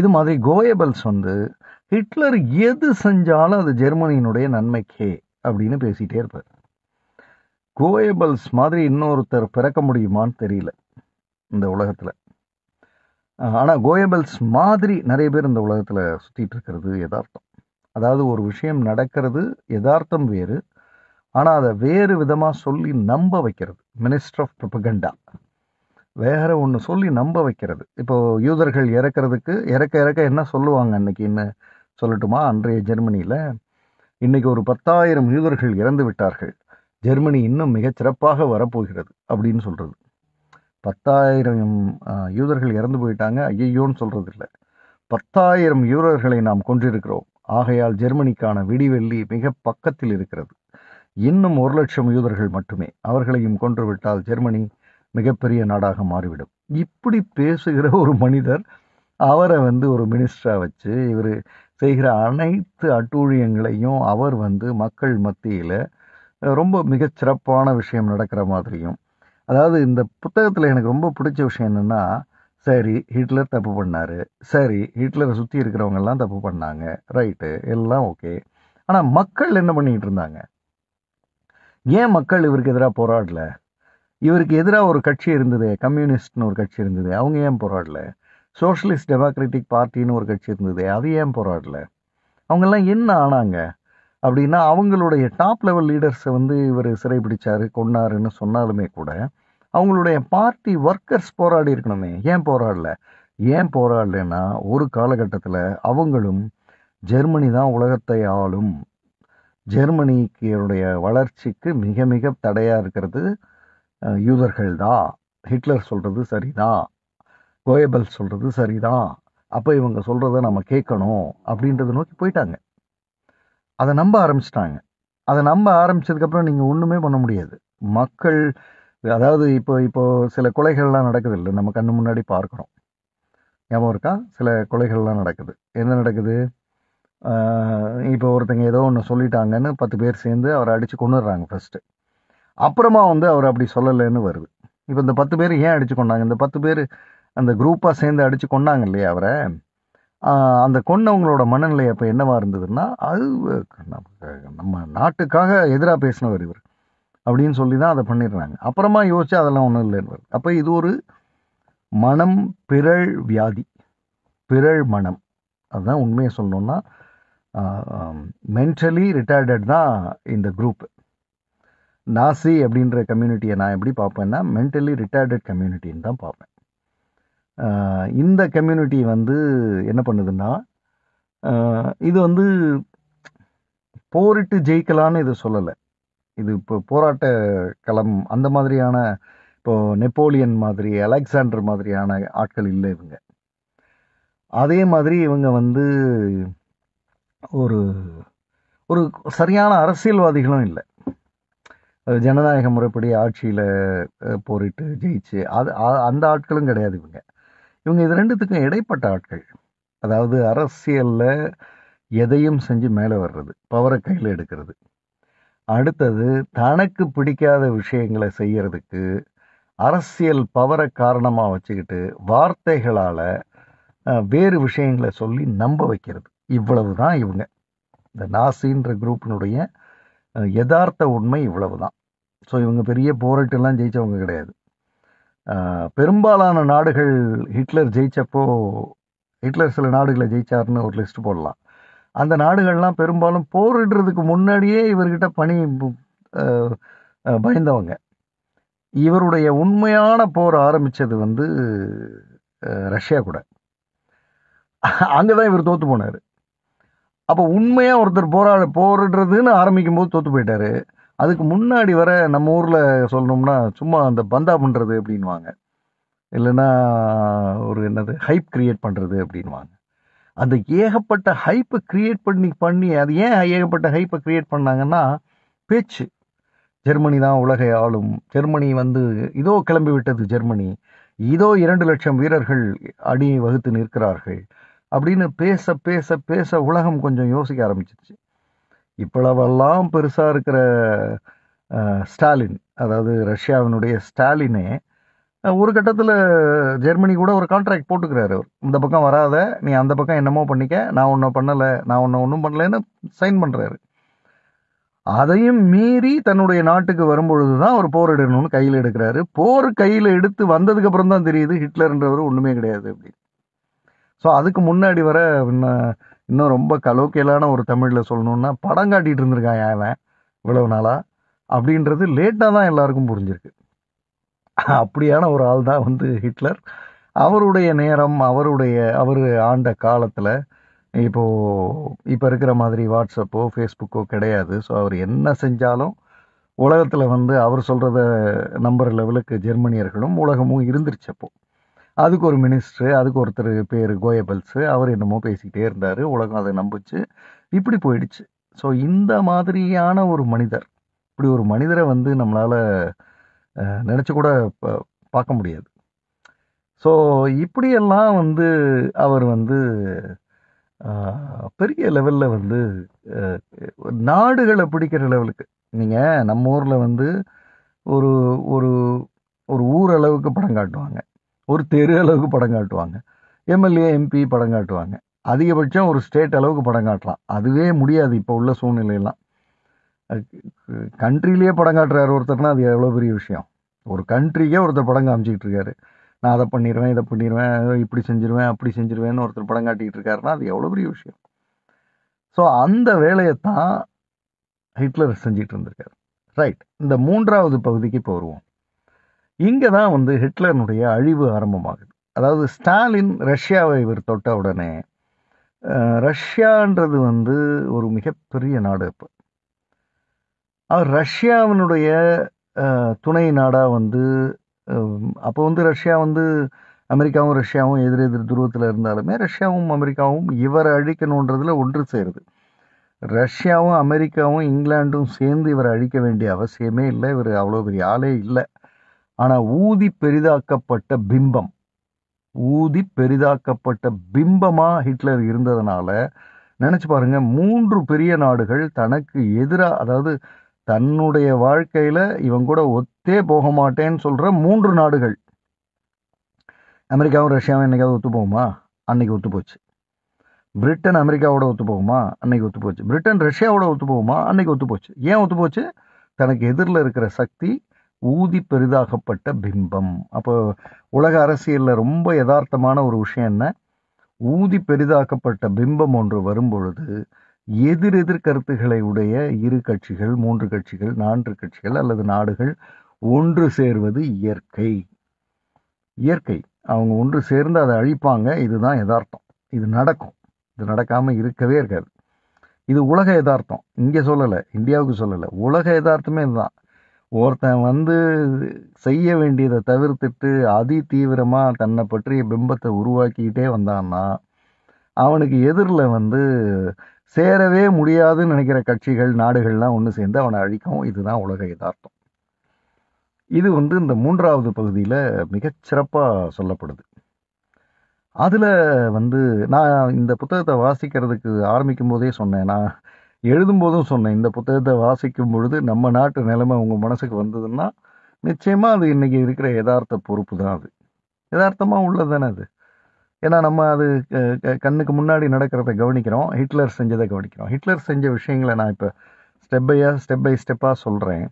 இது மாதிரி கோயபல்ஸ் வந்து ஹிட்லர் எது செஞ்சாலும் அது ஜெர்மனியினுடைய நன்மைக்கே அப்படின்னு பேசிகிட்டே இருப்பார் கோயபல்ஸ் மாதிரி இன்னொருத்தர் பிறக்க முடியுமான்னு தெரியல இந்த உலகத்தில் ஆனால் கோயபல்ஸ் மாதிரி நிறைய பேர் இந்த உலகத்தில் சுற்றிட்டு இருக்கிறது யதார்த்தம் அதாவது ஒரு விஷயம் நடக்கிறது யதார்த்தம் வேறு ஆனால் அதை வேறு விதமாக சொல்லி நம்ப வைக்கிறது மினிஸ்டர் ஆஃப் ப்ரொபகண்டா வேற ஒன்று சொல்லி நம்ப வைக்கிறது இப்போது யூதர்கள் இறக்கிறதுக்கு இறக்க இறக்க என்ன சொல்லுவாங்க அன்னைக்கு இன்னும் சொல்லட்டுமா அன்றைய ஜெர்மனியில் இன்றைக்கி ஒரு பத்தாயிரம் யூதர்கள் இறந்து விட்டார்கள் ஜெர்மனி இன்னும் மிகச் சிறப்பாக வரப்போகிறது அப்படின்னு சொல்கிறது பத்தாயிரம் யூதர்கள் இறந்து போயிட்டாங்க ஐயோன்னு சொல்கிறது இல்லை பத்தாயிரம் யூரர்களை நாம் கொன்றிருக்கிறோம் ஆகையால் ஜெர்மனிக்கான விடிவெள்ளி மிக பக்கத்தில் இருக்கிறது இன்னும் ஒரு லட்சம் யூதர்கள் மட்டுமே அவர்களையும் கொன்றுவிட்டால் ஜெர்மனி மிகப்பெரிய நாடாக மாறிவிடும் இப்படி பேசுகிற ஒரு மனிதர் அவரை வந்து ஒரு மினிஸ்டராக வச்சு இவர் செய்கிற அனைத்து அட்டூழியங்களையும் அவர் வந்து மக்கள் மத்தியில் ரொம்ப மிகச்சிறப்பான விஷயம் நடக்கிற மாதிரியும் அதாவது இந்த புத்தகத்தில் எனக்கு ரொம்ப பிடிச்ச விஷயம் என்னென்னா சரி ஹிட்லர் தப்பு பண்ணார் சரி ஹிட்லரை சுற்றி இருக்கிறவங்கெல்லாம் தப்பு பண்ணாங்க ரைட்டு எல்லாம் ஓகே ஆனால் மக்கள் என்ன பண்ணிக்கிட்டு இருந்தாங்க ஏன் மக்கள் இவருக்கு எதிராக போராடலை இவருக்கு எதிராக ஒரு கட்சி இருந்தது கம்யூனிஸ்ட்னு ஒரு கட்சி இருந்தது அவங்க ஏன் போராடலை சோஷலிஸ்ட் டெமோக்ராட்டிக் பார்ட்டின்னு ஒரு கட்சி இருந்தது அது ஏன் போராடல அவங்கெல்லாம் என்ன ஆனாங்க அப்படின்னா அவங்களுடைய டாப் லெவல் லீடர்ஸை வந்து இவர் சிறைபிடிச்சாரு கொன்னாருன்னு சொன்னாலுமே கூட அவங்களுடைய பார்ட்டி ஒர்க்கர்ஸ் போராடி இருக்கணுமே ஏன் போராடல ஏன் போராடலைன்னா ஒரு காலகட்டத்தில் அவங்களும் ஜெர்மனி தான் உலகத்தை ஆளும் ஜெர்மனிக்குடைய வளர்ச்சிக்கு மிக மிக தடையாக இருக்கிறது யூதர்கள் தான் ஹிட்லர் சொல்கிறது சரிதான் கோயபல் சொல்கிறது சரிதான் அப்போ இவங்க சொல்கிறத நம்ம கேட்கணும் அப்படின்றத நோக்கி போயிட்டாங்க அதை நம்ப ஆரம்பிச்சிட்டாங்க அதை நம்ப ஆரம்பித்ததுக்கப்புறம் நீங்கள் ஒன்றுமே பண்ண முடியாது மக்கள் அதாவது இப்போ இப்போது சில கொலைகள்லாம் நடக்குது இல்லை நம்ம கண்ணு முன்னாடி பார்க்குறோம் ஞாபகம் இருக்கா சில கொலைகள்லாம் நடக்குது என்ன நடக்குது இப்போ ஒருத்தங்க ஏதோ ஒன்று சொல்லிட்டாங்கன்னு பத்து பேர் சேர்ந்து அவரை அடித்து கொண்டுடுறாங்க ஃபஸ்ட்டு அப்புறமா வந்து அவர் அப்படி சொல்லலைன்னு வருது இப்போ இந்த பத்து பேர் ஏன் அடித்து கொண்டாங்க இந்த பத்து பேர் அந்த குரூப்பாக சேர்ந்து அடித்து கொண்டாங்க இல்லையா அவரை அந்த கொன்னவங்களோட மனநிலை அப்போ என்னவாக இருந்ததுன்னா அது நம்ம நாட்டுக்காக எதிராக பேசினவர் இவர் அப்படின்னு சொல்லி தான் அதை பண்ணிடுறாங்க அப்புறமா யோசிச்சு அதெல்லாம் ஒன்றும் இல்லைன்னு அப்போ இது ஒரு மனம் பிறழ் வியாதி பிறழ் மனம் அதுதான் உண்மையை சொல்லணும்னா மென்டலி ரிட்டையர்டட் தான் இந்த குரூப் நாசி அப்படின்ற கம்யூனிட்டியை நான் எப்படி பார்ப்பேன்னா மென்டலி ரிட்டையர்டட் கம்யூனிட்டின்னு தான் பார்ப்பேன் இந்த கம்யூனிட்டி வந்து என்ன பண்ணுதுன்னா இது வந்து போரிட்டு ஜெயிக்கலான்னு இதை சொல்லலை இது இப்போ போராட்ட களம் அந்த மாதிரியான இப்போது நெப்போலியன் மாதிரி அலெக்சாண்டர் மாதிரியான ஆட்கள் இல்லை இவங்க அதே மாதிரி இவங்க வந்து ஒரு ஒரு சரியான அரசியல்வாதிகளும் இல்லை ஜனநாயக முறைப்படி ஆட்சியில் போரிட்டு ஜெயிச்சு அது அந்த ஆட்களும் கிடையாது இவங்க இவங்க இது ரெண்டுத்துக்கும் இடைப்பட்ட ஆட்கள் அதாவது அரசியலில் எதையும் செஞ்சு மேலே வர்றது பவரை கையில் எடுக்கிறது அடுத்தது தனக்கு பிடிக்காத விஷயங்களை செய்யறதுக்கு அரசியல் பவரை காரணமாக வச்சுக்கிட்டு வார்த்தைகளால் வேறு விஷயங்களை சொல்லி நம்ப வைக்கிறது இவ்வளவு தான் இவங்க இந்த நாசின்ற குரூப்பினுடைய யதார்த்த உண்மை இவ்வளவு தான் ஸோ இவங்க பெரிய போராட்டெல்லாம் ஜெயித்தவங்க கிடையாது பெரும்பாலான நாடுகள் ஹிட்லர் ஜெயித்தப்போ ஹிட்லர் சில நாடுகளை ஜெயிச்சாருன்னு ஒரு லிஸ்ட் போடலாம் அந்த நாடுகள்லாம் பெரும்பாலும் போரிடுறதுக்கு முன்னாடியே இவர்கிட்ட பணி பயந்தவங்க இவருடைய உண்மையான போர் ஆரம்பித்தது வந்து ரஷ்யா கூட அங்கே தான் இவர் தோற்று போனார் அப்போ உண்மையாக ஒருத்தர் போரா போரிடுறதுன்னு ஆரம்பிக்கும் போது தோற்று போயிட்டார் அதுக்கு முன்னாடி வர நம்ம ஊரில் சொல்லணும்னா சும்மா அந்த பந்தா பண்ணுறது அப்படின்வாங்க இல்லைன்னா ஒரு என்னது ஹைப் கிரியேட் பண்ணுறது அப்படின்வாங்க அந்த ஏகப்பட்ட ஹைப்பை கிரியேட் பண்ணி பண்ணி அது ஏன் ஏகப்பட்ட ஹைப்பை கிரியேட் பண்ணாங்கன்னா பேச்சு ஜெர்மனி தான் உலகை ஆளும் ஜெர்மனி வந்து இதோ கிளம்பி விட்டது ஜெர்மனி இதோ இரண்டு லட்சம் வீரர்கள் அடி வகுத்து நிற்கிறார்கள் அப்படின்னு பேச பேச பேச உலகம் கொஞ்சம் யோசிக்க ஆரம்பிச்சிருச்சு இவ்வளவெல்லாம் பெருசாக இருக்கிற ஸ்டாலின் அதாவது ரஷ்யாவினுடைய ஸ்டாலினே ஒரு கட்டத்தில் ஜெர்மனி கூட ஒரு கான்ட்ராக்ட் போட்டுக்கிறாரு அவர் இந்த பக்கம் வராத நீ அந்த பக்கம் என்னமோ பண்ணிக்க நான் ஒன்றும் பண்ணலை நான் ஒன்றும் ஒன்றும் பண்ணலைன்னு சைன் பண்ணுறாரு அதையும் மீறி தன்னுடைய நாட்டுக்கு வரும்பொழுது தான் அவர் போர் எடுக்கணும்னு கையில் எடுக்கிறாரு போர் கையில் எடுத்து வந்ததுக்கு அப்புறம் தான் தெரியுது ஹிட்லர்ன்றவர் ஒன்றுமே கிடையாது அப்படின்னு ஸோ அதுக்கு முன்னாடி வர இன்னும் ரொம்ப கலோக்கியலான ஒரு தமிழில் சொல்லணுன்னா படம் காட்டிகிட்டு இருந்திருக்கான் அவன் இவ்வளவு நாளாக அப்படின்றது லேட்டாக தான் எல்லாருக்கும் புரிஞ்சிருக்கு அப்படியான ஒரு ஆள் தான் வந்து ஹிட்லர் அவருடைய நேரம் அவருடைய அவர் ஆண்ட காலத்தில் இப்போது இப்போ இருக்கிற மாதிரி வாட்ஸ்அப்போ ஃபேஸ்புக்கோ கிடையாது ஸோ அவர் என்ன செஞ்சாலும் உலகத்தில் வந்து அவர் சொல்கிறத நம்புற லெவலுக்கு ஜெர்மனியர்களும் உலகமும் இருந்துருச்சப்போ அதுக்கு ஒரு மினிஸ்ட்ரு அதுக்கு ஒருத்தர் பேர் கோயபல்ஸு அவர் என்னமோ பேசிக்கிட்டே இருந்தார் உலகம் அதை நம்பிச்சு இப்படி போயிடுச்சு ஸோ இந்த மாதிரியான ஒரு மனிதர் இப்படி ஒரு மனிதரை வந்து நம்மளால் நினச்சி கூட பார்க்க முடியாது ஸோ இப்படியெல்லாம் வந்து அவர் வந்து பெரிய லெவலில் வந்து நாடுகளை பிடிக்கிற லெவலுக்கு நீங்கள் நம்ம ஊரில் வந்து ஒரு ஒரு ஒரு ஊரளவுக்கு படம் காட்டுவாங்க ஒரு தெரு அளவுக்கு படம் காட்டுவாங்க எம்எல்ஏ எம்பி படம் காட்டுவாங்க அதிகபட்சம் ஒரு ஸ்டேட் அளவுக்கு படம் காட்டலாம் அதுவே முடியாது இப்போ உள்ள சூழ்நிலையெல்லாம் கண்ட்ரிலேயே படம் காட்டுறாரு ஒருத்தர்னா அது எவ்வளோ பெரிய விஷயம் ஒரு கண்ட்ரிக்கே ஒருத்தர் படம் காமிச்சிக்கிட்டு இருக்காரு நான் அதை பண்ணிடுவேன் இதை பண்ணிடுவேன் இப்படி செஞ்சிருவேன் அப்படி செஞ்சிருவேன்னு ஒருத்தர் படம் காட்டிக்கிட்டு இருக்காருன்னா அது எவ்வளோ பெரிய விஷயம் ஸோ அந்த வேலையை தான் ஹிட்லர் செஞ்சிட்டு இருந்திருக்காரு ரைட் இந்த மூன்றாவது பகுதிக்கு இப்போ வருவோம் இங்கே தான் வந்து ஹிட்லருடைய அழிவு ஆரம்பமாகுது அதாவது ஸ்டாலின் ரஷ்யாவை இவர் தொட்ட உடனே ரஷ்யான்றது வந்து ஒரு மிகப்பெரிய நாடு இப்போ அவர் ரஷ்யாவினுடைய துணை நாடாக வந்து அப்போ வந்து ரஷ்யா வந்து அமெரிக்காவும் ரஷ்யாவும் எதிர் எதிர் துருவத்தில் இருந்தாலுமே ரஷ்யாவும் அமெரிக்காவும் இவரை அழிக்கணுன்றதில் ஒன்று சேருது ரஷ்யாவும் அமெரிக்காவும் இங்கிலாண்டும் சேர்ந்து இவரை அழிக்க வேண்டிய அவசியமே இல்லை இவர் அவ்வளோ பெரிய ஆளே இல்லை ஆனா ஊதி பெரிதாக்கப்பட்ட பிம்பம் ஊதி பெரிதாக்கப்பட்ட பிம்பமா ஹிட்லர் இருந்ததுனால நினைச்சு பாருங்க மூன்று பெரிய நாடுகள் தனக்கு எதிராக அதாவது தன்னுடைய வாழ்க்கையில இவன் கூட ஒத்தே போக மாட்டேன்னு சொல்ற மூன்று நாடுகள் அமெரிக்காவும் ரஷ்யாவும் என்னைக்காவது ஒத்து போகுமா அன்னைக்கு ஒத்து போச்சு பிரிட்டன் அமெரிக்காவோட ஒத்து போகுமா அன்னைக்கு ஒத்து போச்சு பிரிட்டன் ரஷ்யாவோட ஒத்து போகுமா அன்னைக்கு ஒத்து போச்சு ஏன் ஒத்து போச்சு தனக்கு எதிரில் இருக்கிற சக்தி ஊதி பெரிதாகப்பட்ட பிம்பம் அப்போ உலக அரசியலில் ரொம்ப யதார்த்தமான ஒரு விஷயம் என்ன ஊதி பெரிதாக்கப்பட்ட பிம்பம் ஒன்று வரும்பொழுது எதிர் எதிர் கருத்துக்களை உடைய இரு கட்சிகள் மூன்று கட்சிகள் நான்கு கட்சிகள் அல்லது நாடுகள் ஒன்று சேர்வது இயற்கை இயற்கை அவங்க ஒன்று சேர்ந்து அதை அழிப்பாங்க இதுதான் யதார்த்தம் இது நடக்கும் இது நடக்காமல் இருக்கவே இருக்காது இது உலக யதார்த்தம் இங்கே சொல்லலை இந்தியாவுக்கு சொல்லலை உலக யதார்த்தமே இதுதான் ஒருத்தன் வந்து செய்ய வேண்டியதை தவிர்த்துட்டு அதி தீவிரமாக தன்னை பற்றிய பிம்பத்தை உருவாக்கிக்கிட்டே வந்தான்னா அவனுக்கு எதிரில் வந்து சேரவே முடியாதுன்னு நினைக்கிற கட்சிகள் நாடுகள்லாம் ஒன்று சேர்ந்து அவனை அழிக்கும் இதுதான் உலக யதார்த்தம் இது வந்து இந்த மூன்றாவது பகுதியில் மிகச்சிறப்பாக சொல்லப்படுது அதில் வந்து நான் இந்த புத்தகத்தை வாசிக்கிறதுக்கு ஆரம்பிக்கும் போதே சொன்னேன் எழுதும்போதும் சொன்னேன் இந்த புத்தகத்தை வாசிக்கும் பொழுது நம்ம நாட்டு நிலைமை உங்கள் மனசுக்கு வந்ததுன்னா நிச்சயமாக அது இன்றைக்கி இருக்கிற யதார்த்த பொறுப்பு தான் அது யதார்த்தமாக உள்ளது தானே அது ஏன்னா நம்ம அது கண்ணுக்கு முன்னாடி நடக்கிறத கவனிக்கிறோம் ஹிட்லர் செஞ்சதை கவனிக்கிறோம் ஹிட்லர் செஞ்ச விஷயங்களை நான் இப்போ ஸ்டெப் பையாக ஸ்டெப் பை ஸ்டெப்பாக சொல்கிறேன்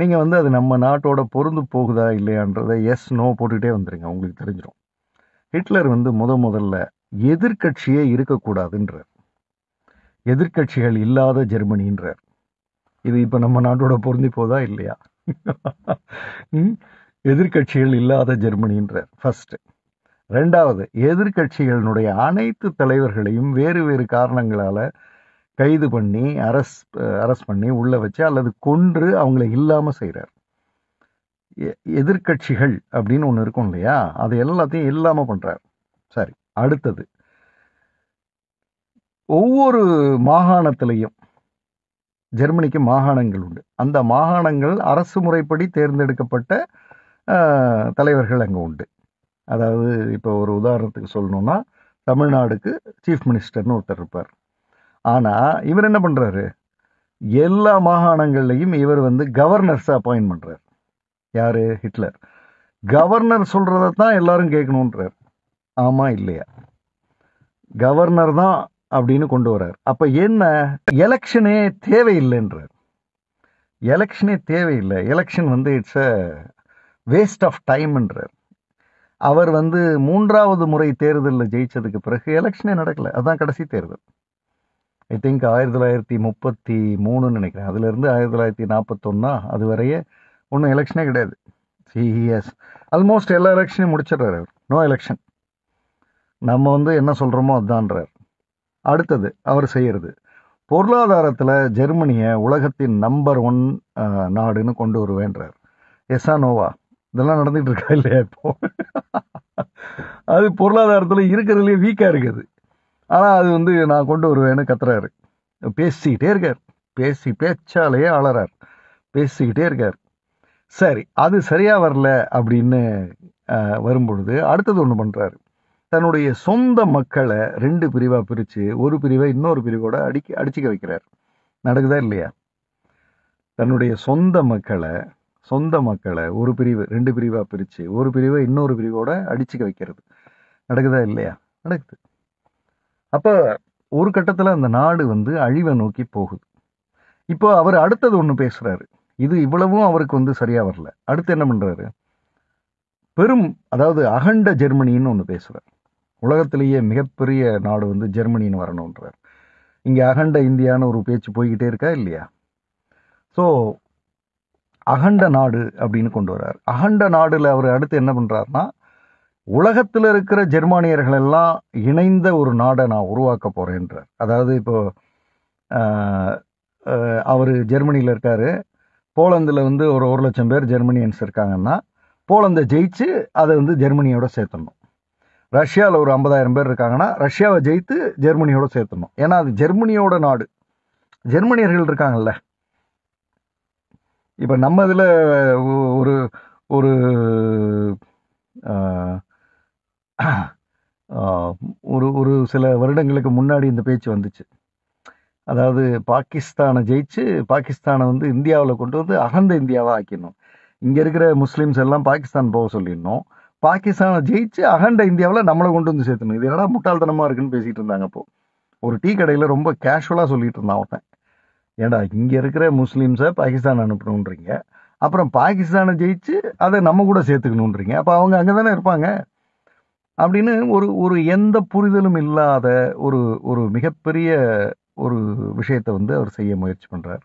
நீங்கள் வந்து அது நம்ம நாட்டோட பொருந்து போகுதா இல்லையான்றதை எஸ் நோ போட்டுக்கிட்டே வந்துடுங்க உங்களுக்கு தெரிஞ்சிடும் ஹிட்லர் வந்து முத முதல்ல எதிர்கட்சியே இருக்கக்கூடாதுன்றார் எதிர்கட்சிகள் இல்லாத ஜெர்மனின்றார் இது இப்போ நம்ம நாட்டோட பொருந்தி போதா இல்லையா எதிர்கட்சிகள் இல்லாத ஜெர்மனின்றார் ஃபர்ஸ்ட் ரெண்டாவது எதிர்கட்சிகளினுடைய அனைத்து தலைவர்களையும் வேறு வேறு காரணங்களால கைது பண்ணி அரஸ் அரஸ்ட் பண்ணி உள்ள வச்சு அல்லது கொன்று அவங்கள இல்லாம செய்கிறார் எதிர்கட்சிகள் அப்படின்னு ஒன்று இருக்கும் இல்லையா அது எல்லாத்தையும் இல்லாமல் பண்றார் சரி அடுத்தது ஒவ்வொரு மாகாணத்திலையும் ஜெர்மனிக்கு மாகாணங்கள் உண்டு அந்த மாகாணங்கள் அரசு முறைப்படி தேர்ந்தெடுக்கப்பட்ட தலைவர்கள் அங்கே உண்டு அதாவது இப்போ ஒரு உதாரணத்துக்கு சொல்லணும்னா தமிழ்நாடுக்கு சீஃப் மினிஸ்டர்னு ஒருத்தர் இருப்பார் ஆனால் இவர் என்ன பண்ணுறாரு எல்லா மாகாணங்கள்லையும் இவர் வந்து கவர்னர்ஸ் அப்பாயின்ட் பண்ணுறார் யார் ஹிட்லர் கவர்னர் சொல்கிறத தான் எல்லாரும் கேட்கணுன்றார் ஆமாம் இல்லையா கவர்னர் தான் அப்படின்னு கொண்டு வர்றார் அப்ப என்ன எலெக்ஷனே தேவையில்லைன்றார் எலெக்ஷனே தேவையில்லை எலெக்ஷன் வந்து இட்ஸ் அ வேஸ்ட் ஆஃப் டைம்ன்றார் அவர் வந்து மூன்றாவது முறை தேர்தலில் ஜெயிச்சதுக்கு பிறகு எலெக்ஷனே நடக்கலை அதுதான் கடைசி தேர்தல் ஐ திங்க் ஆயிரத்தி தொள்ளாயிரத்தி முப்பத்தி மூணுன்னு நினைக்கிறேன் அதுலேருந்து ஆயிரத்தி தொள்ளாயிரத்தி நாற்பத்தொன்னா அது வரைய ஒன்றும் எலெக்ஷனே கிடையாது சிஇஎஸ் ஆல்மோஸ்ட் எல்லா எலெக்ஷனையும் முடிச்சிடுறாரு நோ எலெக்ஷன் நம்ம வந்து என்ன சொல்கிறோமோ அதுதான்றார் அடுத்தது அவர் செய்கிறது பொருளாதாரத்தில் ஜெர்மனியை உலகத்தின் நம்பர் ஒன் நாடுன்னு கொண்டு வருவேன்றார் எஸ்ஸா இதெல்லாம் நடந்துகிட்டு இருக்கா இல்லையா இப்போ அது பொருளாதாரத்தில் இருக்கிறதுலே வீக்காக இருக்குது ஆனால் அது வந்து நான் கொண்டு வருவேன்னு கத்துறாரு பேசிக்கிட்டே இருக்கார் பேசி பேச்சாலேயே அழறார் பேசிக்கிட்டே இருக்கார் சரி அது சரியாக வரல அப்படின்னு வரும்பொழுது அடுத்தது ஒன்று பண்ணுறாரு தன்னுடைய சொந்த மக்களை ரெண்டு பிரிவாக பிரித்து ஒரு பிரிவை இன்னொரு பிரிவோட அடிக்க அடிச்சுக்க வைக்கிறார் நடக்குதா இல்லையா தன்னுடைய சொந்த மக்களை சொந்த மக்களை ஒரு பிரிவு ரெண்டு பிரிவாக பிரித்து ஒரு பிரிவை இன்னொரு பிரிவோட அடிச்சுக்க வைக்கிறது நடக்குதா இல்லையா நடக்குது அப்போ ஒரு கட்டத்தில் அந்த நாடு வந்து அழிவை நோக்கி போகுது இப்போ அவர் அடுத்தது ஒன்று பேசுகிறாரு இது இவ்வளவும் அவருக்கு வந்து சரியாக வரல அடுத்து என்ன பண்ணுறாரு பெரும் அதாவது அகண்ட ஜெர்மனின்னு ஒன்று பேசுகிறார் உலகத்திலேயே மிகப்பெரிய நாடு வந்து ஜெர்மனின்னு வரணுன்றார் இங்கே அகண்ட இந்தியான்னு ஒரு பேச்சு போய்கிட்டே இருக்கா இல்லையா ஸோ அகண்ட நாடு அப்படின்னு கொண்டு வர்றார் அகண்ட நாடில் அவர் அடுத்து என்ன பண்ணுறாருனா உலகத்தில் இருக்கிற ஜெர்மானியர்கள் எல்லாம் இணைந்த ஒரு நாடை நான் உருவாக்க போகிறேன்றார் அதாவது இப்போ அவர் ஜெர்மனியில் இருக்கார் போலந்தில் வந்து ஒரு ஒரு லட்சம் பேர் ஜெர்மனியன்ஸ் இருக்காங்கன்னா போலந்தை ஜெயிச்சு அதை வந்து ஜெர்மனியோட சேர்த்தணும் ரஷ்யாவில் ஒரு ஐம்பதாயிரம் பேர் இருக்காங்கன்னா ரஷ்யாவை ஜெயித்து ஜெர்மனியோட சேர்த்துணும் ஏன்னா அது ஜெர்மனியோட நாடு ஜெர்மனியர்கள் இருக்காங்கல்ல இப்போ நம்ம இதில் ஒரு ஒரு ஒரு ஒரு சில வருடங்களுக்கு முன்னாடி இந்த பேச்சு வந்துச்சு அதாவது பாகிஸ்தானை ஜெயிச்சு பாகிஸ்தானை வந்து இந்தியாவில் கொண்டு வந்து அகந்த இந்தியாவாக ஆக்கிடணும் இங்கே இருக்கிற முஸ்லீம்ஸ் எல்லாம் பாகிஸ்தான் போக சொல்லிடணும் பாகிஸ்தானை ஜெயிச்சு அகண்ட இந்தியாவில் நம்மளை கொண்டு வந்து சேர்த்துணும் இது என்னடா முட்டாள்தனமாக இருக்குன்னு பேசிகிட்டு இருந்தாங்க அப்போது ஒரு டீ கடையில் ரொம்ப கேஷுவலாக சொல்லிகிட்டு இருந்தான் அவன் ஏண்டா இங்கே இருக்கிற முஸ்லீம்ஸை பாகிஸ்தான் அனுப்பணுன்றீங்க அப்புறம் பாகிஸ்தானை ஜெயிச்சு அதை நம்ம கூட சேர்த்துக்கணுன்றீங்க அப்போ அவங்க அங்கே தானே இருப்பாங்க அப்படின்னு ஒரு ஒரு எந்த புரிதலும் இல்லாத ஒரு ஒரு மிகப்பெரிய ஒரு விஷயத்தை வந்து அவர் செய்ய முயற்சி பண்ணுறார்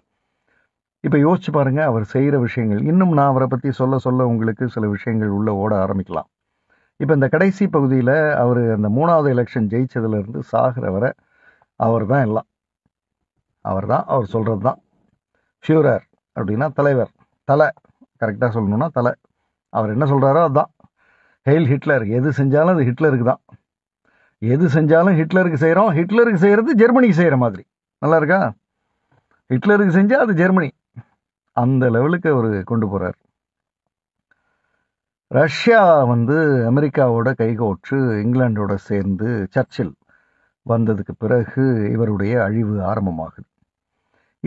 இப்போ யோசிச்சு பாருங்க அவர் செய்கிற விஷயங்கள் இன்னும் நான் அவரை பற்றி சொல்ல சொல்ல உங்களுக்கு சில விஷயங்கள் உள்ளே ஓட ஆரம்பிக்கலாம் இப்போ இந்த கடைசி பகுதியில் அவர் அந்த மூணாவது எலெக்ஷன் ஜெயிச்சதுலேருந்து சாகிற வரை அவர் தான் எல்லாம் அவர் தான் அவர் சொல்கிறது தான் ஃபியூரர் அப்படின்னா தலைவர் தலை கரெக்டாக சொல்லணும்னா தலை அவர் என்ன சொல்கிறாரோ அதுதான் ஹெயில் ஹிட்லர் எது செஞ்சாலும் அது ஹிட்லருக்கு தான் எது செஞ்சாலும் ஹிட்லருக்கு செய்கிறோம் ஹிட்லருக்கு செய்கிறது ஜெர்மனிக்கு செய்கிற மாதிரி நல்லா இருக்கா ஹிட்லருக்கு செஞ்சால் அது ஜெர்மனி அந்த லெவலுக்கு அவர் கொண்டு போகிறார் ரஷ்யா வந்து அமெரிக்காவோட கைகோற்று இங்கிலாண்டோட சேர்ந்து சர்ச்சில் வந்ததுக்கு பிறகு இவருடைய அழிவு ஆரம்பமாகுது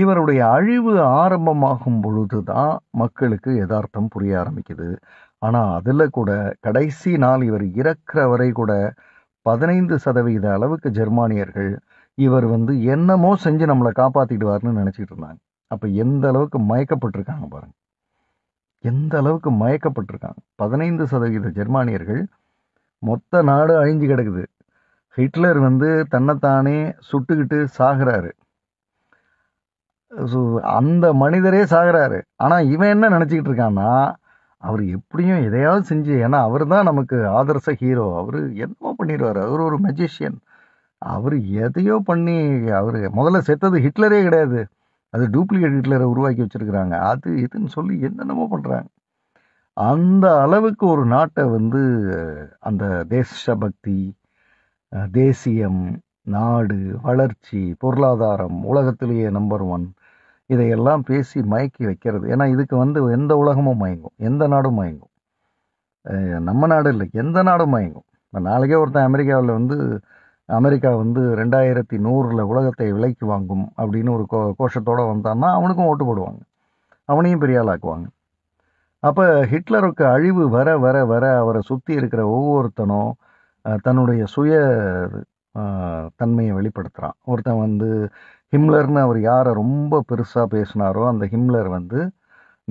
இவருடைய அழிவு ஆரம்பமாகும் பொழுது தான் மக்களுக்கு யதார்த்தம் புரிய ஆரம்பிக்குது ஆனால் அதில் கூட கடைசி நாள் இவர் இறக்கிற வரை கூட பதினைந்து சதவீத அளவுக்கு ஜெர்மானியர்கள் இவர் வந்து என்னமோ செஞ்சு நம்மளை காப்பாற்றிடுவார்னு நினச்சிட்டு இருந்தாங்க அப்போ எந்த அளவுக்கு மயக்கப்பட்டிருக்காங்க பாருங்கள் எந்த அளவுக்கு மயக்கப்பட்டிருக்காங்க பதினைந்து சதவீத ஜெர்மானியர்கள் மொத்த நாடு அழிஞ்சு கிடக்குது ஹிட்லர் வந்து தன்னைத்தானே சுட்டுக்கிட்டு சாகிறாரு அந்த மனிதரே சாகிறாரு ஆனால் இவன் என்ன நினச்சிக்கிட்டு இருக்கான்னா அவர் எப்படியும் எதையாவது செஞ்சு ஏன்னா அவர் தான் நமக்கு ஆதர்ச ஹீரோ அவர் என்னமோ பண்ணிடுவார் அவர் ஒரு மெஜிஷியன் அவர் எதையோ பண்ணி அவர் முதல்ல செத்தது ஹிட்லரே கிடையாது அது டூப்ளிகேட் ஹிட்லரை உருவாக்கி வச்சுருக்கிறாங்க அது இதுன்னு சொல்லி என்னென்னமோ பண்ணுறாங்க அந்த அளவுக்கு ஒரு நாட்டை வந்து அந்த தேசபக்தி தேசியம் நாடு வளர்ச்சி பொருளாதாரம் உலகத்திலேயே நம்பர் ஒன் இதையெல்லாம் பேசி மயக்கி வைக்கிறது ஏன்னா இதுக்கு வந்து எந்த உலகமும் மயங்கும் எந்த நாடும் மயங்கும் நம்ம நாடு இல்லை எந்த நாடும் மயங்கும் இப்போ நாளைக்கே ஒருத்தன் அமெரிக்காவில் வந்து அமெரிக்கா வந்து ரெண்டாயிரத்தி நூறில் உலகத்தை விலைக்கு வாங்கும் அப்படின்னு ஒரு கோ கோஷத்தோடு வந்தான்னா அவனுக்கும் ஓட்டு போடுவாங்க அவனையும் பெரிய அப்போ ஹிட்லருக்கு அழிவு வர வர வர அவரை சுற்றி இருக்கிற ஒவ்வொருத்தனும் தன்னுடைய சுய தன்மையை வெளிப்படுத்துகிறான் ஒருத்தன் வந்து ஹிம்லர்னு அவர் யாரை ரொம்ப பெருசாக பேசினாரோ அந்த ஹிம்லர் வந்து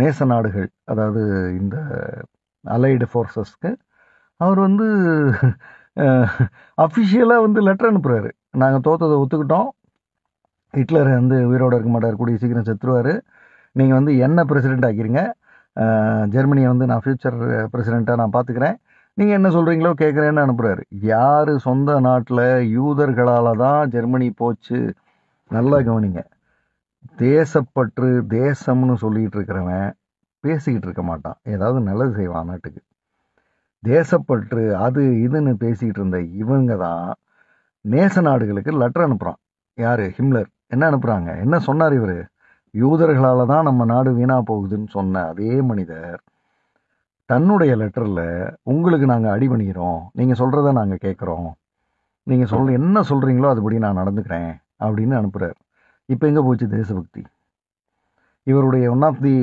நேச நாடுகள் அதாவது இந்த அலைடு ஃபோர்ஸஸ்க்கு அவர் வந்து அஃபிஷியலாக வந்து லெட்டர் அனுப்புகிறாரு நாங்கள் தோற்றதை ஒத்துக்கிட்டோம் ஹிட்லர் வந்து உயிரோடு இருக்க மாட்டார் கூடிய சீக்கிரம் செத்துருவார் நீங்கள் வந்து என்ன பிரசிடெண்ட் ஆக்கிருங்க ஜெர்மனியை வந்து நான் ஃப்யூச்சர் பிரசிடெண்ட்டாக நான் பார்த்துக்கிறேன் நீங்கள் என்ன சொல்கிறீங்களோ கேட்குறேன்னு அனுப்புகிறாரு யார் சொந்த நாட்டில் யூதர்களால் தான் ஜெர்மனி போச்சு நல்லா கவனிங்க தேசப்பற்று தேசம்னு சொல்லிகிட்டு இருக்கிறவன் பேசிக்கிட்டு இருக்க மாட்டான் ஏதாவது நல்லது செய்வான் நாட்டுக்கு தேசப்பற்று அது இதுன்னு பேசிக்கிட்டு இருந்த இவங்க தான் நேச நாடுகளுக்கு லெட்டர் அனுப்புகிறான் யார் ஹிம்லர் என்ன அனுப்புகிறாங்க என்ன சொன்னார் இவர் யூதர்களால் தான் நம்ம நாடு வீணாக போகுதுன்னு சொன்ன அதே மனிதர் தன்னுடைய லெட்டரில் உங்களுக்கு நாங்கள் அடி பண்ணிக்கிறோம் நீங்கள் சொல்கிறத நாங்கள் கேட்குறோம் நீங்கள் சொல் என்ன சொல்கிறீங்களோ அதுபடி நான் நடந்துக்கிறேன் அப்படின்னு அனுப்புகிறார் இப்போ எங்கே போச்சு தேசபக்தி இவருடைய one of the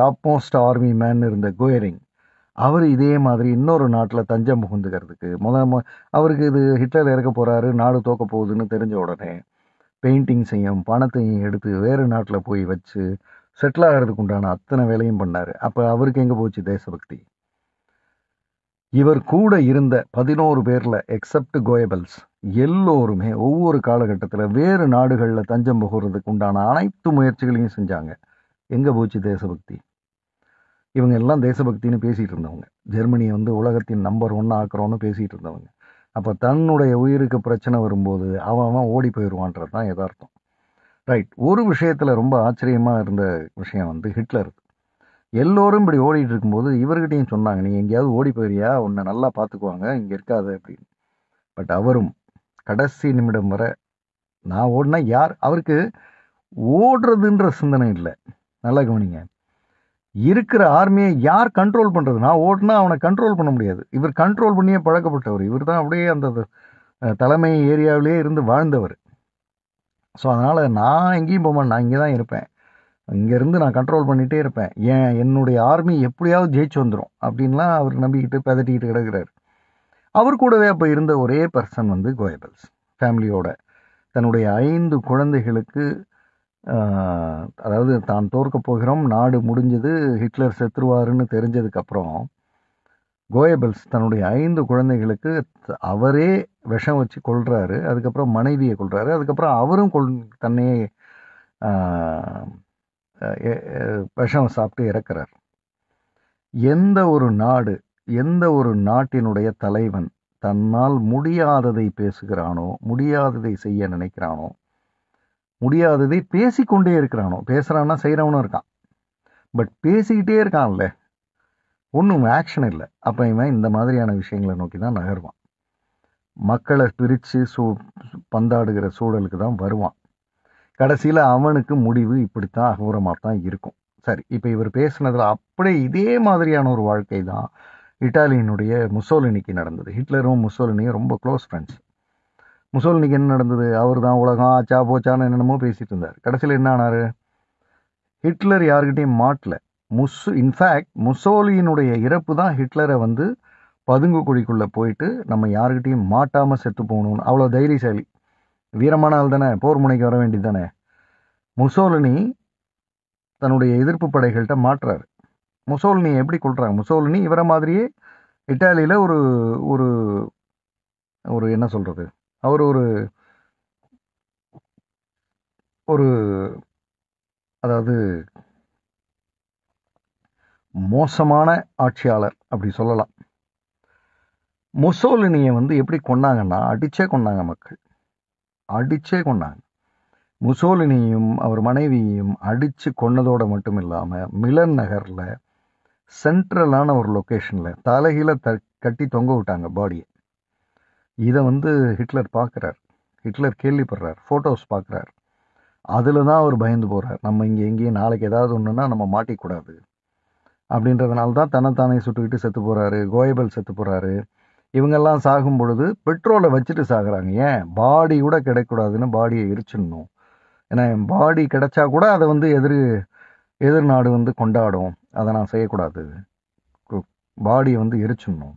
top most army man இருந்த கோயரிங் அவர் இதே மாதிரி இன்னொரு நாட்டில் தஞ்சம் புகுந்துக்கிறதுக்கு முத அவருக்கு இது ஹிட்லர் இறக்க போகிறாரு நாடு தோக்க போகுதுன்னு தெரிஞ்ச உடனே பெயிண்டிங்ஸையும் பணத்தையும் எடுத்து வேறு நாட்டில் போய் வச்சு செட்டில் ஆகிறதுக்கு உண்டான அத்தனை வேலையும் பண்ணார் அப்போ அவருக்கு எங்கே போச்சு தேசபக்தி இவர் கூட இருந்த பதினோரு பேரில் எக்ஸப்ட் கோயபல்ஸ் எல்லோருமே ஒவ்வொரு காலகட்டத்தில் வேறு நாடுகளில் தஞ்சம் புகிறதுக்கு உண்டான அனைத்து முயற்சிகளையும் செஞ்சாங்க எங்கே போச்சு தேசபக்தி இவங்க எல்லாம் தேசபக்தின்னு பேசிகிட்டு இருந்தவங்க ஜெர்மனியை வந்து உலகத்தின் நம்பர் ஒன்று ஆக்குறோன்னு பேசிகிட்டு இருந்தவங்க அப்போ தன்னுடைய உயிருக்கு பிரச்சனை வரும்போது அவன் அவன் ஓடி போயிடுவான்றது தான் எதார்த்தம் ரைட் ஒரு விஷயத்தில் ரொம்ப ஆச்சரியமாக இருந்த விஷயம் வந்து ஹிட்லர் எல்லோரும் இப்படி ஓடிட்டு இருக்கும்போது இவர்கிட்டையும் சொன்னாங்க நீ எங்கேயாவது ஓடி போயிறியா உன்னை நல்லா பார்த்துக்குவாங்க இங்கே இருக்காது அப்படின்னு பட் அவரும் கடைசி நிமிடம் வர நான் ஓடினா யார் அவருக்கு ஓடுறதுன்ற சிந்தனை இல்லை நல்லா கவனிங்க இருக்கிற ஆர்மியை யார் கண்ட்ரோல் பண்ணுறது நான் ஓட்டுனா அவனை கண்ட்ரோல் பண்ண முடியாது இவர் கண்ட்ரோல் பண்ணியே பழக்கப்பட்டவர் இவர் தான் அப்படியே அந்த தலைமை ஏரியாவிலேயே இருந்து வாழ்ந்தவர் ஸோ அதனால் நான் எங்கேயும் போக நான் இங்கே தான் இருப்பேன் இங்கேருந்து நான் கண்ட்ரோல் பண்ணிகிட்டே இருப்பேன் ஏன் என்னுடைய ஆர்மி எப்படியாவது ஜெயிச்சு வந்துடும் அப்படின்லாம் அவர் நம்பிக்கிட்டு பதட்டிக்கிட்டு கிடக்கிறார் அவர் கூடவே அப்போ இருந்த ஒரே பர்சன் வந்து கோயபல்ஸ் ஃபேமிலியோட தன்னுடைய ஐந்து குழந்தைகளுக்கு அதாவது தான் தோற்க போகிறோம் நாடு முடிஞ்சது ஹிட்லர் செத்துருவாருன்னு தெரிஞ்சதுக்கப்புறம் கோயபெல்ஸ் தன்னுடைய ஐந்து குழந்தைகளுக்கு அவரே விஷம் வச்சு கொள்கிறாரு அதுக்கப்புறம் மனைவியை கொள்கிறாரு அதுக்கப்புறம் அவரும் கொள் தன்னையே விஷம் சாப்பிட்டு இறக்கிறார் எந்த ஒரு நாடு எந்த ஒரு நாட்டினுடைய தலைவன் தன்னால் முடியாததை பேசுகிறானோ முடியாததை செய்ய நினைக்கிறானோ முடியாததை பேசிக்கொண்டே இருக்கிறானோ பேசுகிறான்னா செய்கிறவனும் இருக்கான் பட் பேசிக்கிட்டே இருக்கான்ல ஒன்றும் ஆக்ஷன் இல்லை அப்போ இவன் இந்த மாதிரியான விஷயங்களை நோக்கி தான் நகருவான் மக்களை பிரித்து சூ பந்தாடுகிற சூழலுக்கு தான் வருவான் கடைசியில் அவனுக்கு முடிவு இப்படித்தான் அகூரமாக தான் இருக்கும் சரி இப்போ இவர் பேசுனதில் அப்படியே இதே மாதிரியான ஒரு வாழ்க்கை தான் இட்டாலியினுடைய முசோலினிக்கு நடந்தது ஹிட்லரும் முசோலினியும் ரொம்ப க்ளோஸ் ஃப்ரெண்ட்ஸ் முசோலினிக்கு என்ன நடந்தது அவர் தான் உலகம் ஆச்சா போச்சான்னு என்னென்னமோ பேசிகிட்டு இருந்தார் கடைசியில் என்ன ஆனார் ஹிட்லர் யாருக்கிட்டையும் மாட்டல முஸ் இன்ஃபேக்ட் முசோலியினுடைய இறப்பு தான் ஹிட்லரை வந்து பதுங்கு குழிக்குள்ளே போயிட்டு நம்ம யாருக்கிட்டையும் மாட்டாமல் செத்து போகணும்னு அவ்வளோ தைரியசாலி வீரமான ஆள் தானே போர் முனைக்கு வர வேண்டியது தானே முசோலினி தன்னுடைய எதிர்ப்பு படைகள்கிட்ட மாற்றுறாரு முசோலினி எப்படி கொள்கிறாங்க முசோலினி இவரை மாதிரியே இட்டாலியில் ஒரு ஒரு ஒரு என்ன சொல்கிறது அவர் ஒரு ஒரு அதாவது மோசமான ஆட்சியாளர் அப்படி சொல்லலாம் முசோலினியை வந்து எப்படி கொண்டாங்கன்னா அடிச்சே கொண்டாங்க மக்கள் அடிச்சே கொண்டாங்க முசோலினியும் அவர் மனைவியையும் அடித்து கொன்னதோடு மட்டும் இல்லாமல் மிலன் நகரில் சென்ட்ரலான ஒரு லொக்கேஷனில் தலைகீழ த கட்டி தொங்க விட்டாங்க பாடியை இதை வந்து ஹிட்லர் பார்க்குறார் ஹிட்லர் கேள்விப்படுறார் ஃபோட்டோஸ் பார்க்குறார் அதில் தான் அவர் பயந்து போகிறார் நம்ம இங்கே எங்கேயும் நாளைக்கு ஏதாவது ஒன்றுன்னா நம்ம மாட்டிக்கூடாது அப்படின்றதுனால தான் தன்னைத்தானே சுட்டுக்கிட்டு செத்து போகிறாரு கோயபல் செத்து போகிறாரு இவங்கெல்லாம் சாகும் பொழுது பெட்ரோலை வச்சுட்டு சாகுறாங்க ஏன் பாடி கூட கிடைக்கூடாதுன்னு பாடியை எரிச்சிடணும் ஏன்னா என் பாடி கிடைச்சா கூட அதை வந்து எதிர் எதிர்நாடு வந்து கொண்டாடும் அதை நான் செய்யக்கூடாது பாடியை வந்து எரிச்சிடணும்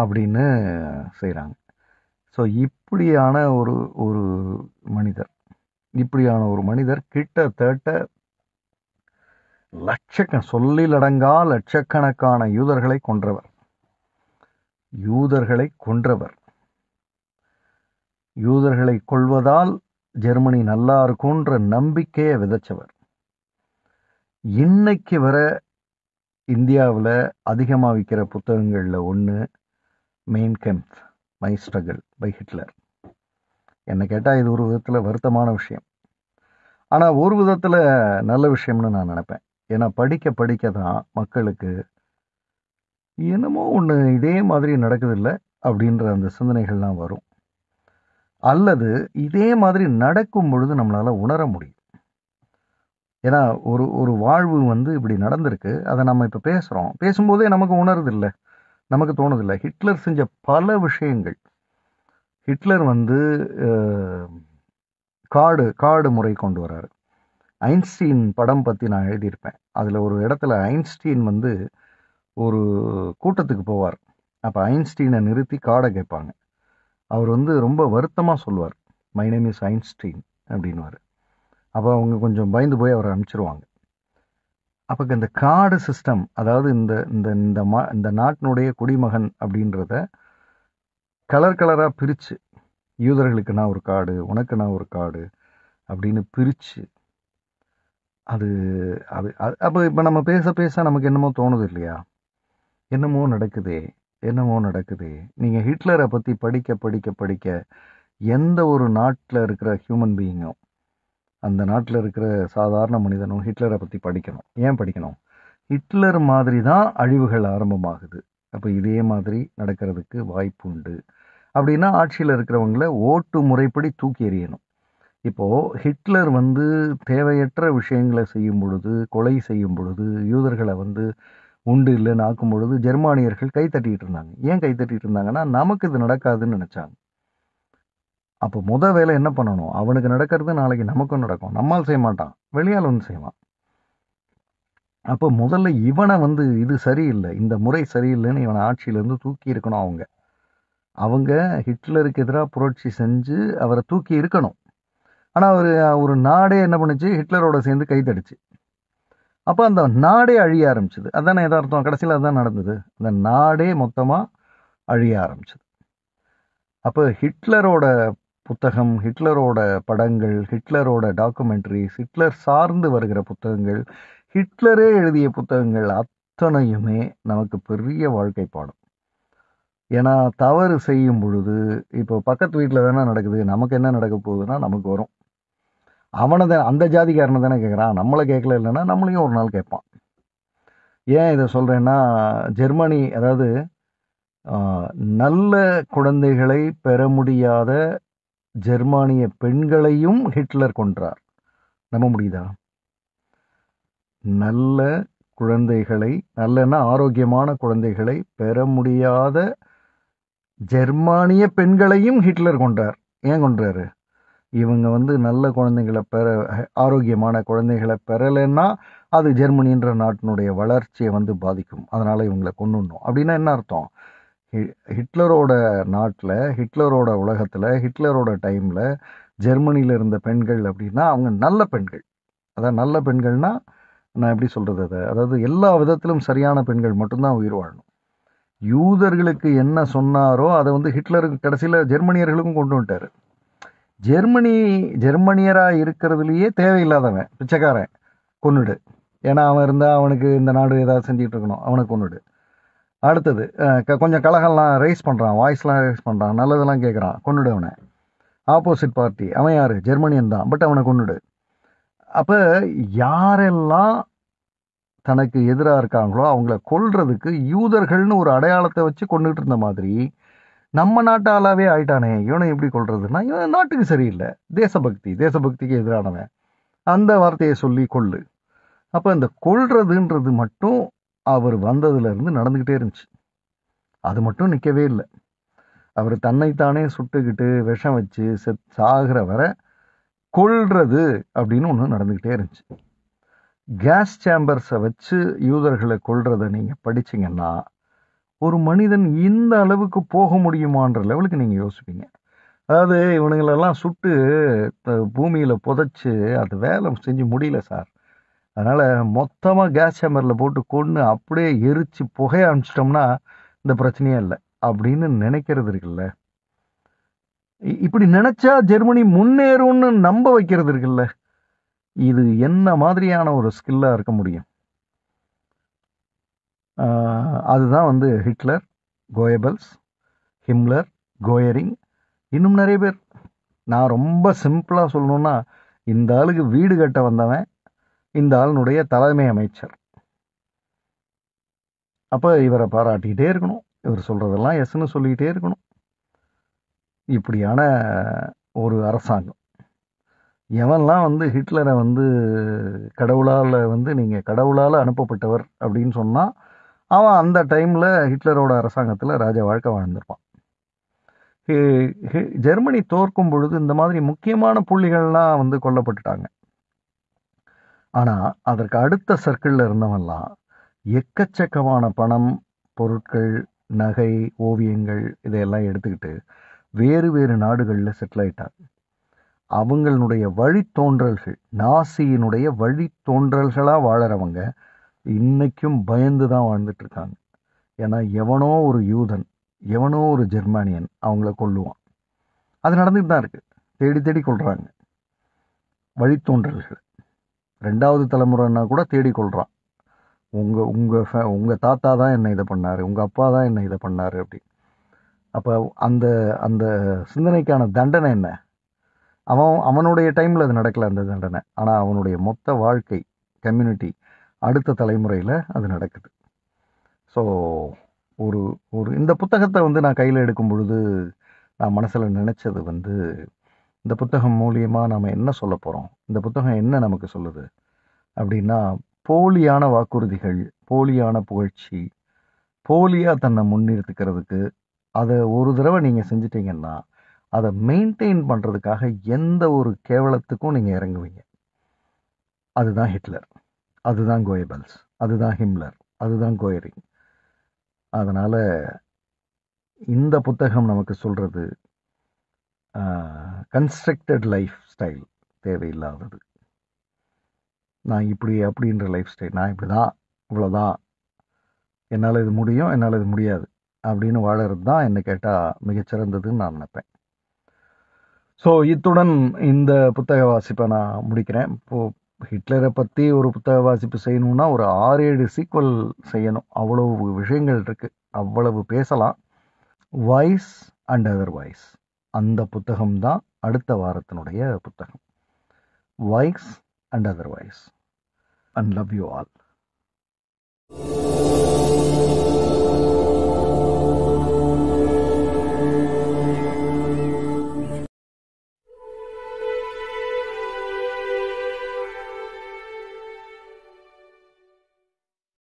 அப்படின்னு செய்கிறாங்க ஸோ இப்படியான ஒரு ஒரு மனிதர் இப்படியான ஒரு மனிதர் கிட்டத்தட்ட லட்சக்க சொல்லிலடங்கா லட்சக்கணக்கான யூதர்களை கொன்றவர் யூதர்களை கொன்றவர் யூதர்களை கொள்வதால் ஜெர்மனி நல்லா இருக்கும்ன்ற நம்பிக்கையை விதைச்சவர் இன்னைக்கு வர இந்தியாவில் அதிகமாக விற்கிற புத்தகங்களில் ஒன்று Mein Kampf my struggle by Hitler என்னை கேட்டால் இது ஒரு விதத்தில் வருத்தமான விஷயம் ஆனால் ஒரு விதத்தில் நல்ல விஷயம்னு நான் நினப்பேன் ஏன்னா படிக்க படிக்க தான் மக்களுக்கு என்னமோ ஒன்று இதே மாதிரி இல்லை அப்படின்ற அந்த சிந்தனைகள்லாம் வரும் அல்லது இதே மாதிரி நடக்கும் பொழுது நம்மளால் உணர முடியும் ஏன்னா ஒரு ஒரு வாழ்வு வந்து இப்படி நடந்திருக்கு அதை நம்ம இப்போ பேசுகிறோம் பேசும்போதே நமக்கு இல்லை நமக்கு தோணுதில்ல ஹிட்லர் செஞ்ச பல விஷயங்கள் ஹிட்லர் வந்து காடு காடு முறை கொண்டு வராரு ஐன்ஸ்டீன் படம் பற்றி நான் எழுதியிருப்பேன் அதில் ஒரு இடத்துல ஐன்ஸ்டீன் வந்து ஒரு கூட்டத்துக்கு போவார் அப்போ ஐன்ஸ்டீனை நிறுத்தி காடை கேட்பாங்க அவர் வந்து ரொம்ப வருத்தமாக சொல்லுவார் மை நேம் இஸ் ஐன்ஸ்டீன் அப்படின்வார் அப்போ அவங்க கொஞ்சம் பயந்து போய் அவரை அனுப்பிச்சிருவாங்க அப்போ இந்த காடு சிஸ்டம் அதாவது இந்த இந்த இந்த மா இந்த நாட்டினுடைய குடிமகன் அப்படின்றத கலர் கலராக பிரித்து யூதர்களுக்கு நான் ஒரு காடு உனக்கு நான் ஒரு காடு அப்படின்னு பிரித்து அது அது அது அப்போ இப்போ நம்ம பேச பேச நமக்கு என்னமோ தோணுது இல்லையா என்னமோ நடக்குதே என்னமோ நடக்குது நீங்கள் ஹிட்லரை பற்றி படிக்க படிக்க படிக்க எந்த ஒரு நாட்டில் இருக்கிற ஹியூமன் பீயிங்கும் அந்த நாட்டில் இருக்கிற சாதாரண மனிதனும் ஹிட்லரை பற்றி படிக்கணும் ஏன் படிக்கணும் ஹிட்லர் மாதிரி தான் அழிவுகள் ஆரம்பமாகுது அப்போ இதே மாதிரி நடக்கிறதுக்கு வாய்ப்பு உண்டு அப்படின்னா ஆட்சியில் இருக்கிறவங்கள ஓட்டு முறைப்படி தூக்கி எறியணும் இப்போது ஹிட்லர் வந்து தேவையற்ற விஷயங்களை செய்யும் பொழுது கொலை செய்யும் பொழுது யூதர்களை வந்து உண்டு இல்லைன்னு ஆக்கும் பொழுது ஜெர்மானியர்கள் தட்டிகிட்டு இருந்தாங்க ஏன் தட்டிகிட்டு இருந்தாங்கன்னா நமக்கு இது நடக்காதுன்னு நினச்சாங்க அப்போ முத வேலை என்ன பண்ணணும் அவனுக்கு நடக்கிறது நாளைக்கு நமக்கும் நடக்கும் நம்மால் செய்ய மாட்டான் வெளியால் வந்து செய்வான் அப்போ முதல்ல இவனை வந்து இது சரியில்லை இந்த முறை சரியில்லைன்னு இவனை ஆட்சியிலேருந்து தூக்கி இருக்கணும் அவங்க அவங்க ஹிட்லருக்கு எதிராக புரட்சி செஞ்சு அவரை தூக்கி இருக்கணும் ஆனால் அவர் ஒரு நாடே என்ன பண்ணுச்சு ஹிட்லரோட சேர்ந்து கைதடிச்சு அப்போ அந்த நாடே அழிய ஆரம்பிச்சது அதானே எதார்த்தம் கடைசியில் அதுதான் நடந்தது அந்த நாடே மொத்தமாக அழிய ஆரம்பிச்சது அப்போ ஹிட்லரோட புத்தகம் ஹிட்லரோட படங்கள் ஹிட்லரோட டாக்குமெண்ட்ரிஸ் ஹிட்லர் சார்ந்து வருகிற புத்தகங்கள் ஹிட்லரே எழுதிய புத்தகங்கள் அத்தனையுமே நமக்கு பெரிய வாழ்க்கை பாடம் ஏன்னா தவறு செய்யும் பொழுது இப்போ பக்கத்து வீட்டில் தானே நடக்குது நமக்கு என்ன நடக்க போகுதுன்னா நமக்கு வரும் அவனை தான் அந்த ஜாதிக்காரனை தானே கேட்குறான் நம்மளை கேட்கல இல்லைன்னா நம்மளையும் ஒரு நாள் கேட்பான் ஏன் இதை சொல்கிறேன்னா ஜெர்மனி அதாவது நல்ல குழந்தைகளை பெற முடியாத ஜெர்மானிய பெண்களையும் ஹிட்லர் கொன்றார் நம்ப முடியுதா நல்ல குழந்தைகளை நல்லன்னா ஆரோக்கியமான குழந்தைகளை பெற முடியாத ஜெர்மானிய பெண்களையும் ஹிட்லர் கொண்டார் ஏன் கொன்றாரு இவங்க வந்து நல்ல குழந்தைகளை பெற ஆரோக்கியமான குழந்தைகளை பெறலைன்னா அது ஜெர்மனின்ற நாட்டினுடைய வளர்ச்சியை வந்து பாதிக்கும் அதனால் இவங்களை கொண்டுடணும் அப்படின்னா என்ன அர்த்தம் ஹிட்லரோட நாட்டில் ஹிட்லரோட உலகத்தில் ஹிட்லரோட டைமில் ஜெர்மனியில் இருந்த பெண்கள் அப்படின்னா அவங்க நல்ல பெண்கள் அதான் நல்ல பெண்கள்னால் நான் எப்படி சொல்கிறது அதை அதாவது எல்லா விதத்திலும் சரியான பெண்கள் மட்டும்தான் உயிர் வாழணும் யூதர்களுக்கு என்ன சொன்னாரோ அதை வந்து ஹிட்லருக்கு கடைசியில் ஜெர்மனியர்களுக்கும் கொண்டு வந்துட்டார் ஜெர்மனி ஜெர்மனியராக இருக்கிறதுலையே தேவையில்லாதவன் பிச்சைக்காரன் கொன்னுடு ஏன்னா அவன் இருந்தால் அவனுக்கு இந்த நாடு ஏதாவது செஞ்சுட்டு இருக்கணும் அவனை கொன்னுடு அடுத்தது கொஞ்சம் கலகம்லாம் ரைஸ் பண்ணுறான் வாய்ஸ்லாம் ரைஸ் பண்ணுறான் நல்லதெல்லாம் கேட்குறான் கொண்டுடு அவனை ஆப்போசிட் பார்ட்டி அவன் யார் ஜெர்மனியன் தான் பட் அவனை கொண்டுடு அப்போ யாரெல்லாம் தனக்கு எதிராக இருக்காங்களோ அவங்கள கொல்றதுக்கு யூதர்கள்னு ஒரு அடையாளத்தை வச்சு கொண்டுகிட்டு இருந்த மாதிரி நம்ம நாட்டாலாவே ஆயிட்டானே இவனை எப்படி கொள்றதுன்னா இவன் நாட்டுக்கு சரியில்லை தேசபக்தி தேசபக்திக்கு எதிரானவன் அந்த வார்த்தையை சொல்லி கொள்ளு அப்போ இந்த கொள்றதுன்றது மட்டும் அவர் வந்ததுலேருந்து நடந்துக்கிட்டே இருந்துச்சு அது மட்டும் நிற்கவே இல்லை அவர் தன்னைத்தானே சுட்டுக்கிட்டு விஷம் வச்சு செத் சாகிற வர கொள்றது அப்படின்னு ஒன்று நடந்துக்கிட்டே இருந்துச்சு கேஸ் சேம்பர்ஸை வச்சு யூதர்களை கொள்றதை நீங்கள் படிச்சிங்கன்னா ஒரு மனிதன் இந்த அளவுக்கு போக முடியுமான்ற லெவலுக்கு நீங்கள் யோசிப்பீங்க அதாவது இவனுங்களெல்லாம் சுட்டு பூமியில் புதைச்சி அது வேலை செஞ்சு முடியல சார் அதனால் மொத்தமாக கேஸ் சேம்பரில் போட்டு கொண்டு அப்படியே எரித்து புகைய அனுப்பிச்சிட்டோம்னா இந்த பிரச்சனையே இல்லை அப்படின்னு நினைக்கிறது இருக்குல்ல இப்படி நினச்சா ஜெர்மனி முன்னேறும்னு நம்ப வைக்கிறது இருக்குல்ல இது என்ன மாதிரியான ஒரு ஸ்கில்லாக இருக்க முடியும் அதுதான் வந்து ஹிட்லர் கோயபல்ஸ் ஹிம்லர் கோயரிங் இன்னும் நிறைய பேர் நான் ரொம்ப சிம்பிளாக சொல்லணுன்னா இந்த ஆளுக்கு வீடு கட்ட வந்தவன் இந்த ஆளுனுடைய தலைமை அமைச்சர் அப்போ இவரை பாராட்டிக்கிட்டே இருக்கணும் இவர் சொல்கிறதெல்லாம் எஸ்ன்னு சொல்லிக்கிட்டே இருக்கணும் இப்படியான ஒரு அரசாங்கம் எவன்லாம் வந்து ஹிட்லரை வந்து கடவுளால் வந்து நீங்கள் கடவுளால் அனுப்பப்பட்டவர் அப்படின்னு சொன்னால் அவன் அந்த டைமில் ஹிட்லரோட அரசாங்கத்தில் ராஜா வாழ்க்கை வாழ்ந்திருப்பான் ஜெர்மனி தோற்கும் பொழுது இந்த மாதிரி முக்கியமான புள்ளிகள்லாம் வந்து கொல்லப்பட்டுட்டாங்க ஆனால் அதற்கு அடுத்த சர்க்கிளில் இருந்தவெல்லாம் எக்கச்சக்கமான பணம் பொருட்கள் நகை ஓவியங்கள் இதையெல்லாம் எடுத்துக்கிட்டு வேறு வேறு நாடுகளில் செட்டில் ஆயிட்டாங்க அவங்களுடைய வழித்தோன்றல்கள் நாசியினுடைய வழித்தோன்றல்களாக வாழறவங்க இன்றைக்கும் பயந்து தான் இருக்காங்க ஏன்னா எவனோ ஒரு யூதன் எவனோ ஒரு ஜெர்மானியன் அவங்கள கொள்ளுவான் அது நடந்துகிட்டு தான் இருக்குது தேடி தேடி கொள்கிறாங்க வழித்தோன்றல்கள் ரெண்டாவது தலைமுறைன்னா கூட தேடிக்கொள்கிறான் உங்கள் உங்கள் ஃபே உங்கள் தாத்தா தான் என்னை இதை பண்ணார் உங்கள் அப்பா தான் என்னை இதை பண்ணார் அப்படி அப்போ அந்த அந்த சிந்தனைக்கான தண்டனை என்ன அவன் அவனுடைய டைமில் அது நடக்கலை அந்த தண்டனை ஆனால் அவனுடைய மொத்த வாழ்க்கை கம்யூனிட்டி அடுத்த தலைமுறையில் அது நடக்குது ஸோ ஒரு ஒரு இந்த புத்தகத்தை வந்து நான் கையில் எடுக்கும் பொழுது நான் மனசில் நினச்சது வந்து இந்த புத்தகம் மூலியமாக நாம் என்ன சொல்ல போகிறோம் இந்த புத்தகம் என்ன நமக்கு சொல்லுது அப்படின்னா போலியான வாக்குறுதிகள் போலியான புகழ்ச்சி போலியாக தன்னை முன்னிறுத்துக்கிறதுக்கு அதை ஒரு தடவை நீங்கள் செஞ்சிட்டிங்கன்னா அதை மெயின்டைன் பண்ணுறதுக்காக எந்த ஒரு கேவலத்துக்கும் நீங்கள் இறங்குவீங்க அதுதான் ஹிட்லர் அதுதான் கோயபல்ஸ் அதுதான் ஹிம்லர் அதுதான் கோயரிங் அதனால் இந்த புத்தகம் நமக்கு சொல்கிறது கன்ஸ்ட்ரக்டட் லைஃப் ஸ்டைல் தேவையில்லாதது நான் இப்படி அப்படின்ற லைஃப் ஸ்டைல் நான் இப்படி தான் இவ்வளோதான் என்னால் இது முடியும் என்னால் இது முடியாது அப்படின்னு வாழறது தான் என்னை கேட்டால் மிகச்சிறந்ததுன்னு நான் நினைப்பேன் ஸோ இத்துடன் இந்த புத்தக வாசிப்பை நான் முடிக்கிறேன் இப்போது ஹிட்லரை பற்றி ஒரு புத்தக வாசிப்பு செய்யணும்னா ஒரு ஆறு ஏழு சீக்வல் செய்யணும் அவ்வளவு விஷயங்கள் இருக்குது அவ்வளவு பேசலாம் வாய்ஸ் அண்ட் அதர் வாய்ஸ் அந்த புத்தகம்தான் அடுத்த வாரத்தினுடைய புத்தகம் voice and otherwise and love you all